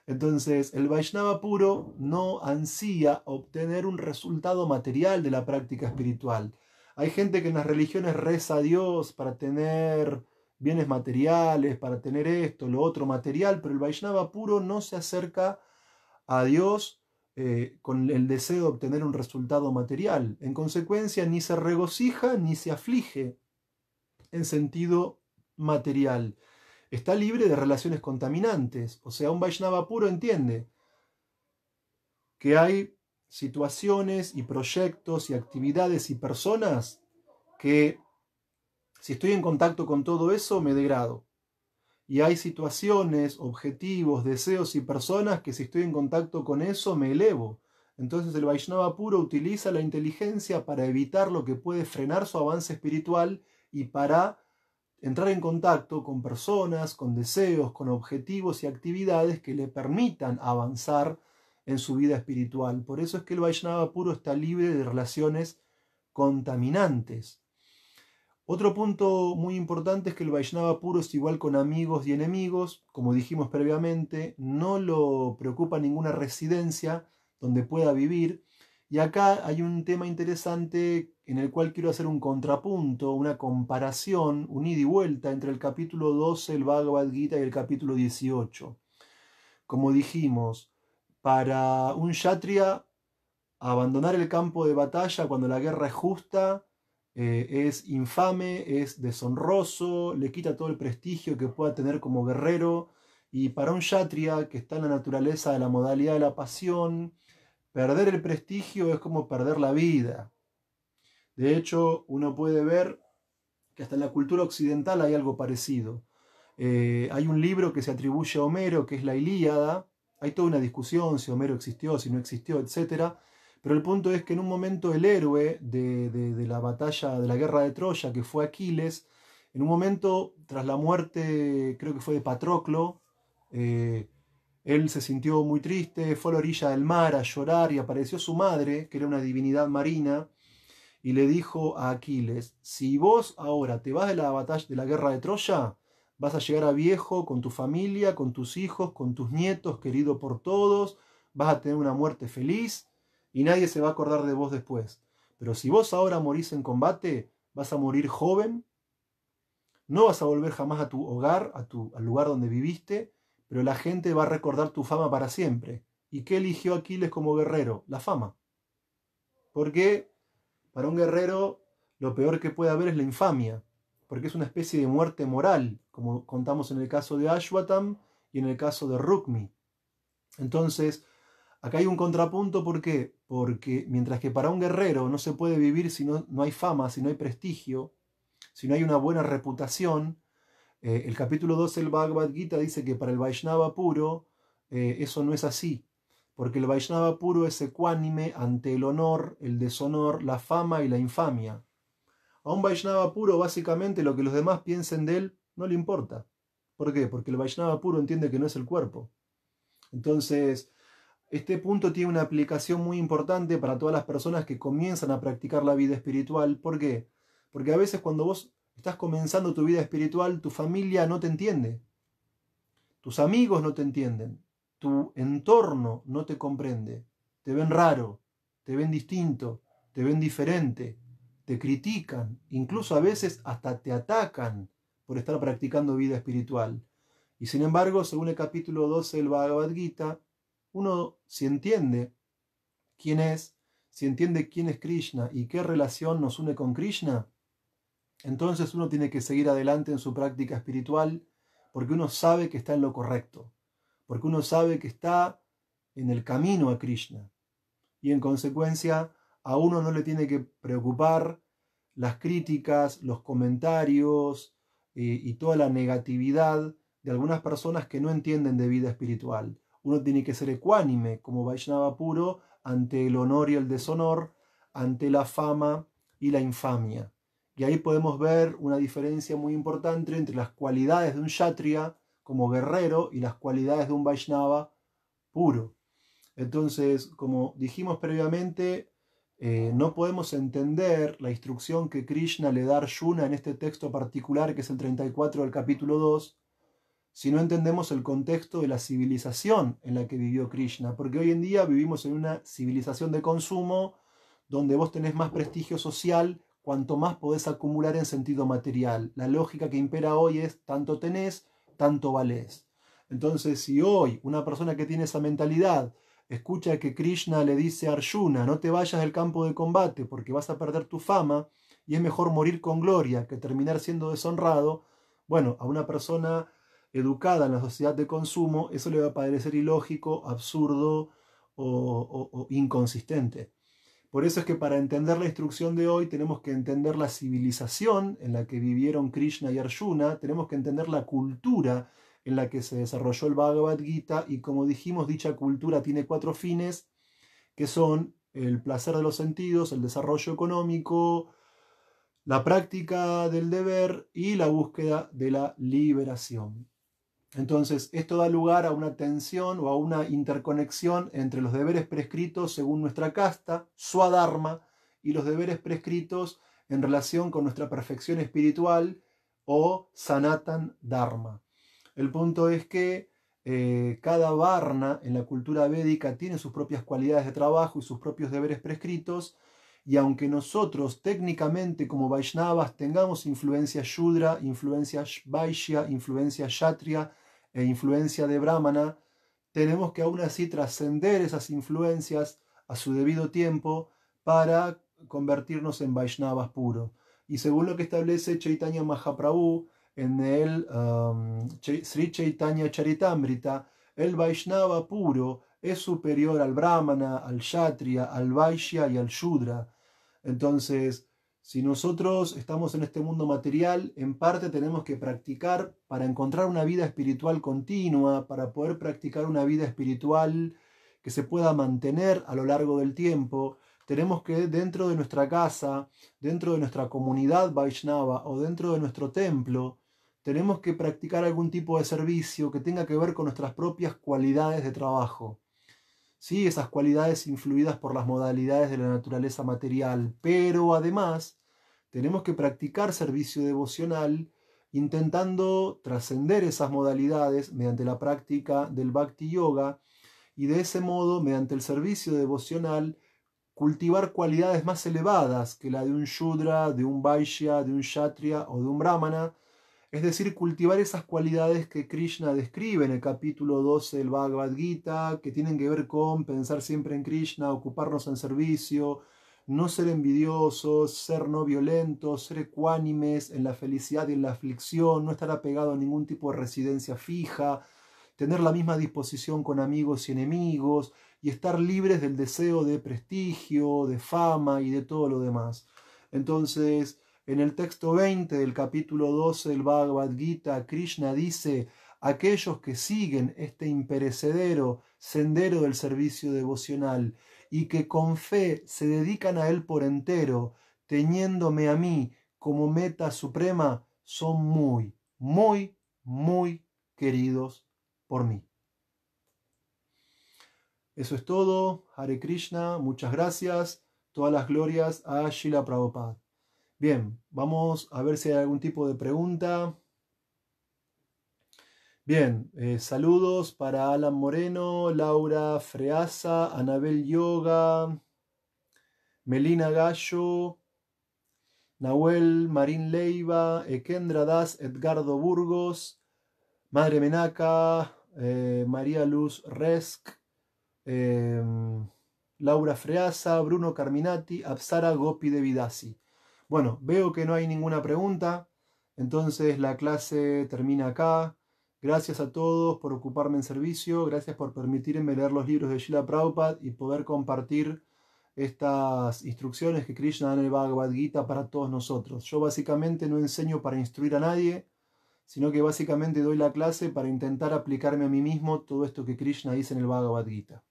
Entonces, el Vaishnava puro no ansía obtener un resultado material de la práctica espiritual. Hay gente que en las religiones reza a Dios para tener bienes materiales, para tener esto, lo otro material, pero el Vaishnava puro no se acerca a Dios eh, con el deseo de obtener un resultado material. En consecuencia, ni se regocija ni se aflige en sentido material. Está libre de relaciones contaminantes. O sea, un Vaishnava puro entiende que hay situaciones y proyectos y actividades y personas que si estoy en contacto con todo eso me degrado. Y hay situaciones, objetivos, deseos y personas que si estoy en contacto con eso me elevo. Entonces el Vaishnava puro utiliza la inteligencia para evitar lo que puede frenar su avance espiritual y para entrar en contacto con personas, con deseos, con objetivos y actividades que le permitan avanzar en su vida espiritual. Por eso es que el Vaishnava puro está libre de relaciones contaminantes. Otro punto muy importante es que el Vaishnava puro es igual con amigos y enemigos. Como dijimos previamente, no lo preocupa ninguna residencia donde pueda vivir. Y acá hay un tema interesante en el cual quiero hacer un contrapunto, una comparación, un ida y vuelta entre el capítulo 12, el Bhagavad Gita, y el capítulo 18. Como dijimos, para un Kshatriya, abandonar el campo de batalla cuando la guerra es justa eh, es infame, es deshonroso, le quita todo el prestigio que pueda tener como guerrero. Y para un yatria, que está en la naturaleza de la modalidad de la pasión, perder el prestigio es como perder la vida. De hecho, uno puede ver que hasta en la cultura occidental hay algo parecido. Eh, hay un libro que se atribuye a Homero, que es la Ilíada. Hay toda una discusión si Homero existió, si no existió, etc. Pero el punto es que en un momento el héroe de, de, la batalla, de la guerra de Troya, que fue Aquiles, en un momento, tras la muerte, creo que fue de Patroclo, eh, él se sintió muy triste, fue a la orilla del mar a llorar y apareció su madre, que era una divinidad marina, y le dijo a Aquiles, si vos ahora te vas de la batalla de la guerra de Troya, vas a llegar a viejo con tu familia, con tus hijos, con tus nietos, querido por todos, vas a tener una muerte feliz y nadie se va a acordar de vos después. Pero si vos ahora morís en combate, vas a morir joven, no vas a volver jamás a tu hogar, a tu, al lugar donde viviste, pero la gente va a recordar tu fama para siempre. ¿Y qué eligió Aquiles como guerrero? La fama. Porque para un guerrero lo peor que puede haber es la infamia, porque es una especie de muerte moral, como contamos en el caso de Ashwatam y en el caso de Rukmi. Entonces, Acá hay un contrapunto, ¿por qué? Porque mientras que para un guerrero no se puede vivir si no, hay fama, si no hay prestigio, si no hay una buena reputación, eh, el capítulo 12 del Bhagavad Gita dice que para el Vaishnava puro eh, eso no es así, porque el Vaishnava puro es ecuánime ante el honor, el deshonor, la fama y la infamia. A un Vaishnava puro básicamente lo que los demás piensen de él no le importa. ¿Por qué? Porque el Vaishnava puro entiende que no es el cuerpo. Entonces, este punto tiene una aplicación muy importante para todas las personas que comienzan a practicar la vida espiritual. ¿Por qué? Porque a veces cuando vos estás comenzando tu vida espiritual, tu familia no te entiende. Tus amigos no te entienden. Tu entorno no te comprende. Te ven raro, te ven distinto, te ven diferente, te critican, incluso a veces hasta te atacan por estar practicando vida espiritual. Y sin embargo, según el capítulo 12 del Bhagavad Gita, uno si entiende quién es, si entiende quién es Krishna y qué relación nos une con Krishna, entonces uno tiene que seguir adelante en su práctica espiritual porque uno sabe que está en lo correcto, porque uno sabe que está en el camino a Krishna. Y en consecuencia, a uno no le tiene que preocupar las críticas, los comentarios eh, y toda la negatividad de algunas personas que no entienden de vida espiritual uno tiene que ser ecuánime como Vaishnava puro ante el honor y el deshonor, ante la fama y la infamia. Y ahí podemos ver una diferencia muy importante entre las cualidades de un Kshatriya como guerrero y las cualidades de un Vaishnava puro. Entonces, como dijimos previamente, eh, no podemos entender la instrucción que Krishna le da a Arjuna en este texto particular, que es el 34 del capítulo 2, si no entendemos el contexto de la civilización en la que vivió Krishna, porque hoy en día vivimos en una civilización de consumo donde vos tenés más prestigio social cuanto más podés acumular en sentido material. La lógica que impera hoy es tanto tenés, tanto valés. Entonces, si hoy una persona que tiene esa mentalidad escucha que Krishna le dice a Arjuna, no te vayas del campo de combate porque vas a perder tu fama y es mejor morir con gloria que terminar siendo deshonrado, bueno, a una persona educada en la sociedad de consumo, eso le va a parecer ilógico, absurdo o, inconsistente. Por eso es que para entender la instrucción de hoy tenemos que entender la civilización en la que vivieron Krishna y Arjuna, tenemos que entender la cultura en la que se desarrolló el Bhagavad Gita y como dijimos, dicha cultura tiene cuatro fines, que son el placer de los sentidos, el desarrollo económico, la práctica del deber y la búsqueda de la liberación. Entonces, esto da lugar a una tensión o a una interconexión entre los deberes prescritos según nuestra casta, su y los deberes prescritos en relación con nuestra perfección espiritual o sanatan dharma. El punto es que eh, cada varna en la cultura védica tiene sus propias cualidades de trabajo y sus propios deberes prescritos, y aunque nosotros técnicamente como Vaishnavas tengamos influencia Yudra, influencia Vaishya, influencia Shatria e influencia de Brahmana, tenemos que aún así trascender esas influencias a su debido tiempo para convertirnos en Vaishnavas puro. Y según lo que establece Chaitanya Mahaprabhu en el um, Sri Chaitanya Charitamrita, el Vaishnava puro es superior al Brahmana, al Kshatriya, al Vaishya y al Shudra. Entonces, si nosotros estamos en este mundo material, en parte tenemos que practicar para encontrar una vida espiritual continua, para poder practicar una vida espiritual que se pueda mantener a lo largo del tiempo. Tenemos que dentro de nuestra casa, dentro de nuestra comunidad Vaishnava o dentro de nuestro templo, tenemos que practicar algún tipo de servicio que tenga que ver con nuestras propias cualidades de trabajo. ¿sí? esas cualidades influidas por las modalidades de la naturaleza material, pero además tenemos que practicar servicio devocional intentando trascender esas modalidades mediante la práctica del bhakti yoga y de ese modo, mediante el servicio devocional, cultivar cualidades más elevadas que la de un Yudra, de un vaishya, de un kshatriya o de un brahmana, es decir, cultivar esas cualidades que Krishna describe en el capítulo 12 del Bhagavad Gita, que tienen que ver con pensar siempre en Krishna, ocuparnos en servicio, no ser envidiosos, ser no violentos, ser ecuánimes en la felicidad y en la aflicción, no estar apegado a ningún tipo de residencia fija, tener la misma disposición con amigos y enemigos, y estar libres del deseo de prestigio, de fama y de todo lo demás. Entonces, en el texto 20 del capítulo 12 del Bhagavad Gita, Krishna dice, aquellos que siguen este imperecedero sendero del servicio devocional y que con fe se dedican a él por entero, teniéndome a mí como meta suprema, son muy, muy, muy queridos por mí. Eso es todo. Hare Krishna, muchas gracias. Todas las glorias a Shila Prabhupada. Bien, vamos a ver si hay algún tipo de pregunta. Bien, eh, saludos para Alan Moreno, Laura Freaza, Anabel Yoga, Melina Gallo, Nahuel Marín Leiva, Ekendra Das, Edgardo Burgos, Madre Menaca, eh, María Luz Resk, em, Laura Freaza, Bruno Carminati, Absara Gopi de Vidasi. Bueno, veo que no hay ninguna pregunta, entonces la clase termina acá. Gracias a todos por ocuparme en servicio, gracias por permitirme leer los libros de Sheila Prabhupada y poder compartir estas instrucciones que Krishna da en el Bhagavad Gita para todos nosotros. Yo básicamente no enseño para instruir a nadie, sino que básicamente doy la clase para intentar aplicarme a mí mismo todo esto que Krishna dice en el Bhagavad Gita.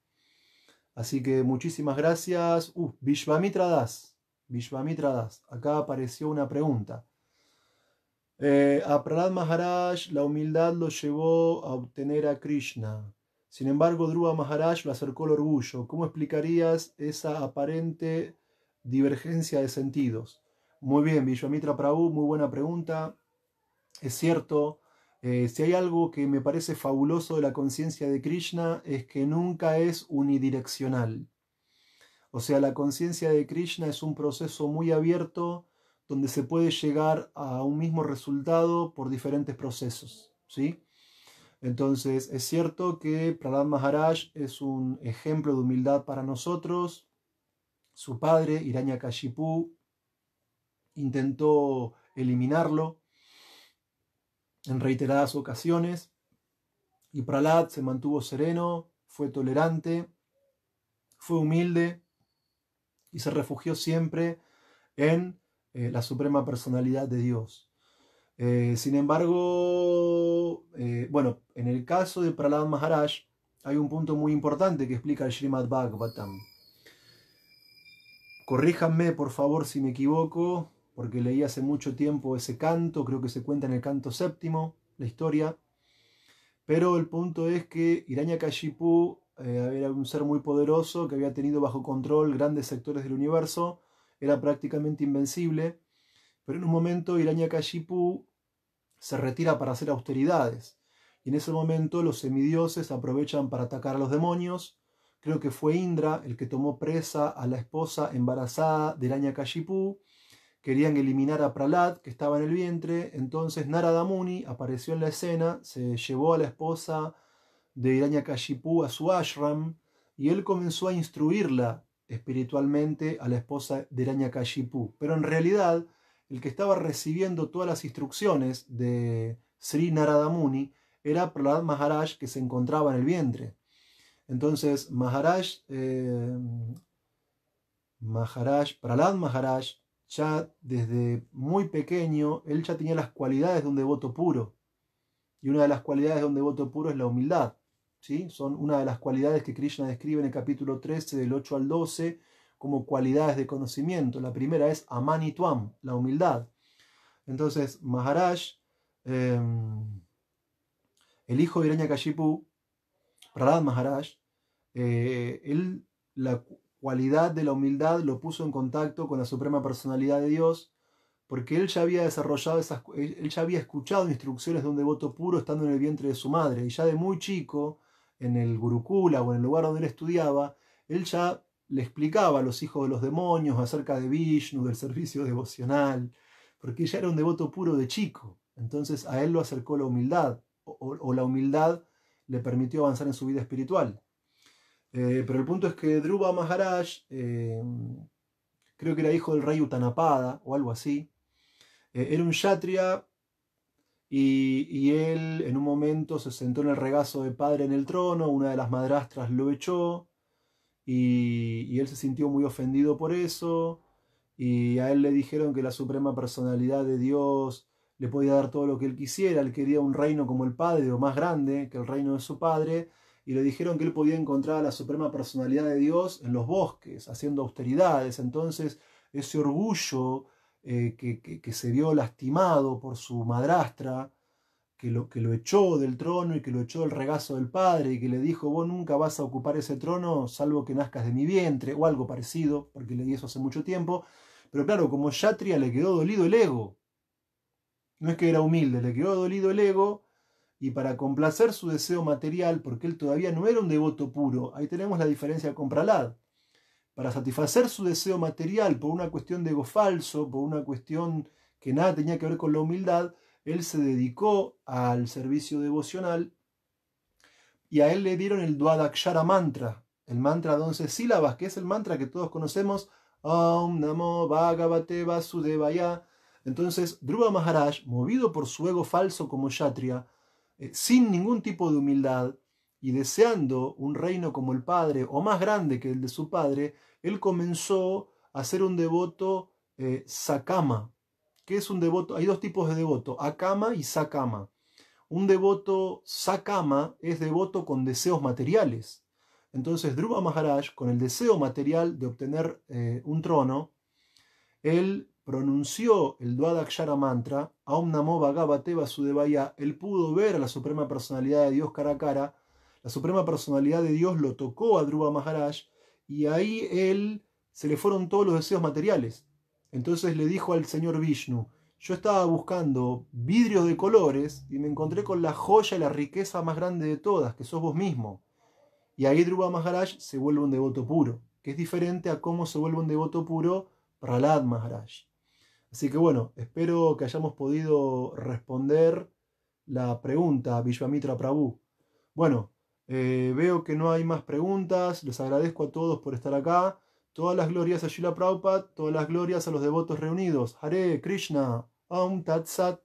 Así que muchísimas gracias. Uh, Vishvamitra Das. Vishwamitra Das, acá apareció una pregunta. Eh, a Pralad Maharaj la humildad lo llevó a obtener a Krishna. Sin embargo, Dhruva Maharaj lo acercó al orgullo. ¿Cómo explicarías esa aparente divergencia de sentidos? Muy bien, Vishwamitra Prabhu, muy buena pregunta. Es cierto, eh, si hay algo que me parece fabuloso de la conciencia de Krishna es que nunca es unidireccional. O sea, la conciencia de Krishna es un proceso muy abierto donde se puede llegar a un mismo resultado por diferentes procesos. ¿sí? Entonces, es cierto que Prahlad Maharaj es un ejemplo de humildad para nosotros. Su padre, Hiranyakashipu, intentó eliminarlo en reiteradas ocasiones y Prahlad se mantuvo sereno, fue tolerante, fue humilde y se refugió siempre en eh, la suprema personalidad de Dios. Eh, sin embargo, eh, bueno, en el caso de Pralad Maharaj hay un punto muy importante que explica el Srimad Bhagavatam. Corríjanme, por favor, si me equivoco, porque leí hace mucho tiempo ese canto, creo que se cuenta en el canto séptimo, la historia. Pero el punto es que Kashipu. Eh, era un ser muy poderoso que había tenido bajo control grandes sectores del universo, era prácticamente invencible, pero en un momento Hiranyakashipu se retira para hacer austeridades, y en ese momento los semidioses aprovechan para atacar a los demonios, creo que fue Indra el que tomó presa a la esposa embarazada de Hiranyakashipu, querían eliminar a Pralat, que estaba en el vientre, entonces Narada Muni apareció en la escena, se llevó a la esposa de Hiranyakashipu a su ashram y él comenzó a instruirla espiritualmente a la esposa de Hiranyakashipu. Pero en realidad, el que estaba recibiendo todas las instrucciones de Sri Muni era Pralad Maharaj que se encontraba en el vientre. Entonces, Maharaj, eh, Maharaj, ya desde muy pequeño, él ya tenía las cualidades de un devoto puro. Y una de las cualidades de un devoto puro es la humildad. Son una de las cualidades que Krishna describe en el capítulo 13, del 8 al 12, como cualidades de conocimiento. La primera es amanituam, la humildad. Entonces, Maharaj, em, el hijo de Hiranyakashipu, Pralad Maharaj, eh, él la cualidad de la humildad lo puso en contacto con la suprema personalidad de Dios, porque él ya había desarrollado esas, él ya había escuchado instrucciones de un devoto puro estando en el vientre de su madre, y ya de muy chico en el Gurukula o en el lugar donde él estudiaba, él ya le explicaba a los hijos de los demonios acerca de Vishnu, del servicio devocional, porque ya era un devoto puro de chico. Entonces a él lo acercó la humildad, o, la humildad le permitió avanzar en su vida espiritual. Eh, pero el punto es que Dhruva Maharaj, eh, creo que era hijo del rey Utanapada o algo así, eh, era un yatria y, él en un momento se sentó en el regazo de padre en el trono, una de las madrastras lo echó y, él se sintió muy ofendido por eso y a él le dijeron que la suprema personalidad de Dios le podía dar todo lo que él quisiera, él quería un reino como el padre o más grande que el reino de su padre y le dijeron que él podía encontrar a la suprema personalidad de Dios en los bosques, haciendo austeridades, entonces ese orgullo eh, que, se vio lastimado por su madrastra, que lo, que lo echó del trono y que lo echó del regazo del padre y que le dijo, vos nunca vas a ocupar ese trono salvo que nazcas de mi vientre o algo parecido, porque di eso hace mucho tiempo. Pero claro, como Yatria le quedó dolido el ego. No es que era humilde, le quedó dolido el ego y para complacer su deseo material, porque él todavía no era un devoto puro, ahí tenemos la diferencia con Pralad para satisfacer su deseo material por una cuestión de ego falso, por una cuestión que nada tenía que ver con la humildad, él se dedicó al servicio devocional y a él le dieron el Dwadakshara mantra, el mantra de once sílabas, que es el mantra que todos conocemos, Om Namo Bhagavate Vasudevaya. Entonces, Dhruva Maharaj, movido por su ego falso como Yatria, eh, sin ningún tipo de humildad y deseando un reino como el Padre o más grande que el de su Padre, él comenzó a ser un devoto eh, sakama. es un devoto? Hay dos tipos de devoto, akama y sakama. Un devoto sakama es devoto con deseos materiales. Entonces Dhruva Maharaj, con el deseo material de obtener eh, un trono, él pronunció el Dwadakshara mantra, Aum Namo Bhagavate Vasudevaya, él pudo ver a la Suprema Personalidad de Dios cara a cara, la Suprema Personalidad de Dios lo tocó a Dhruva Maharaj, y ahí él se le fueron todos los deseos materiales. Entonces le dijo al señor Vishnu, yo estaba buscando vidrios de colores y me encontré con la joya y la riqueza más grande de todas, que sos vos mismo. Y ahí Dhruva Maharaj se vuelve un devoto puro, que es diferente a cómo se vuelve un devoto puro Pralad Maharaj. Así que bueno, espero que hayamos podido responder la pregunta a Vishwamitra Prabhu. Bueno, eh, veo que no hay más preguntas. Les agradezco a todos por estar acá. Todas las glorias a Shila Prabhupada, todas las glorias a los devotos reunidos. Hare Krishna, Aum Tat Sat.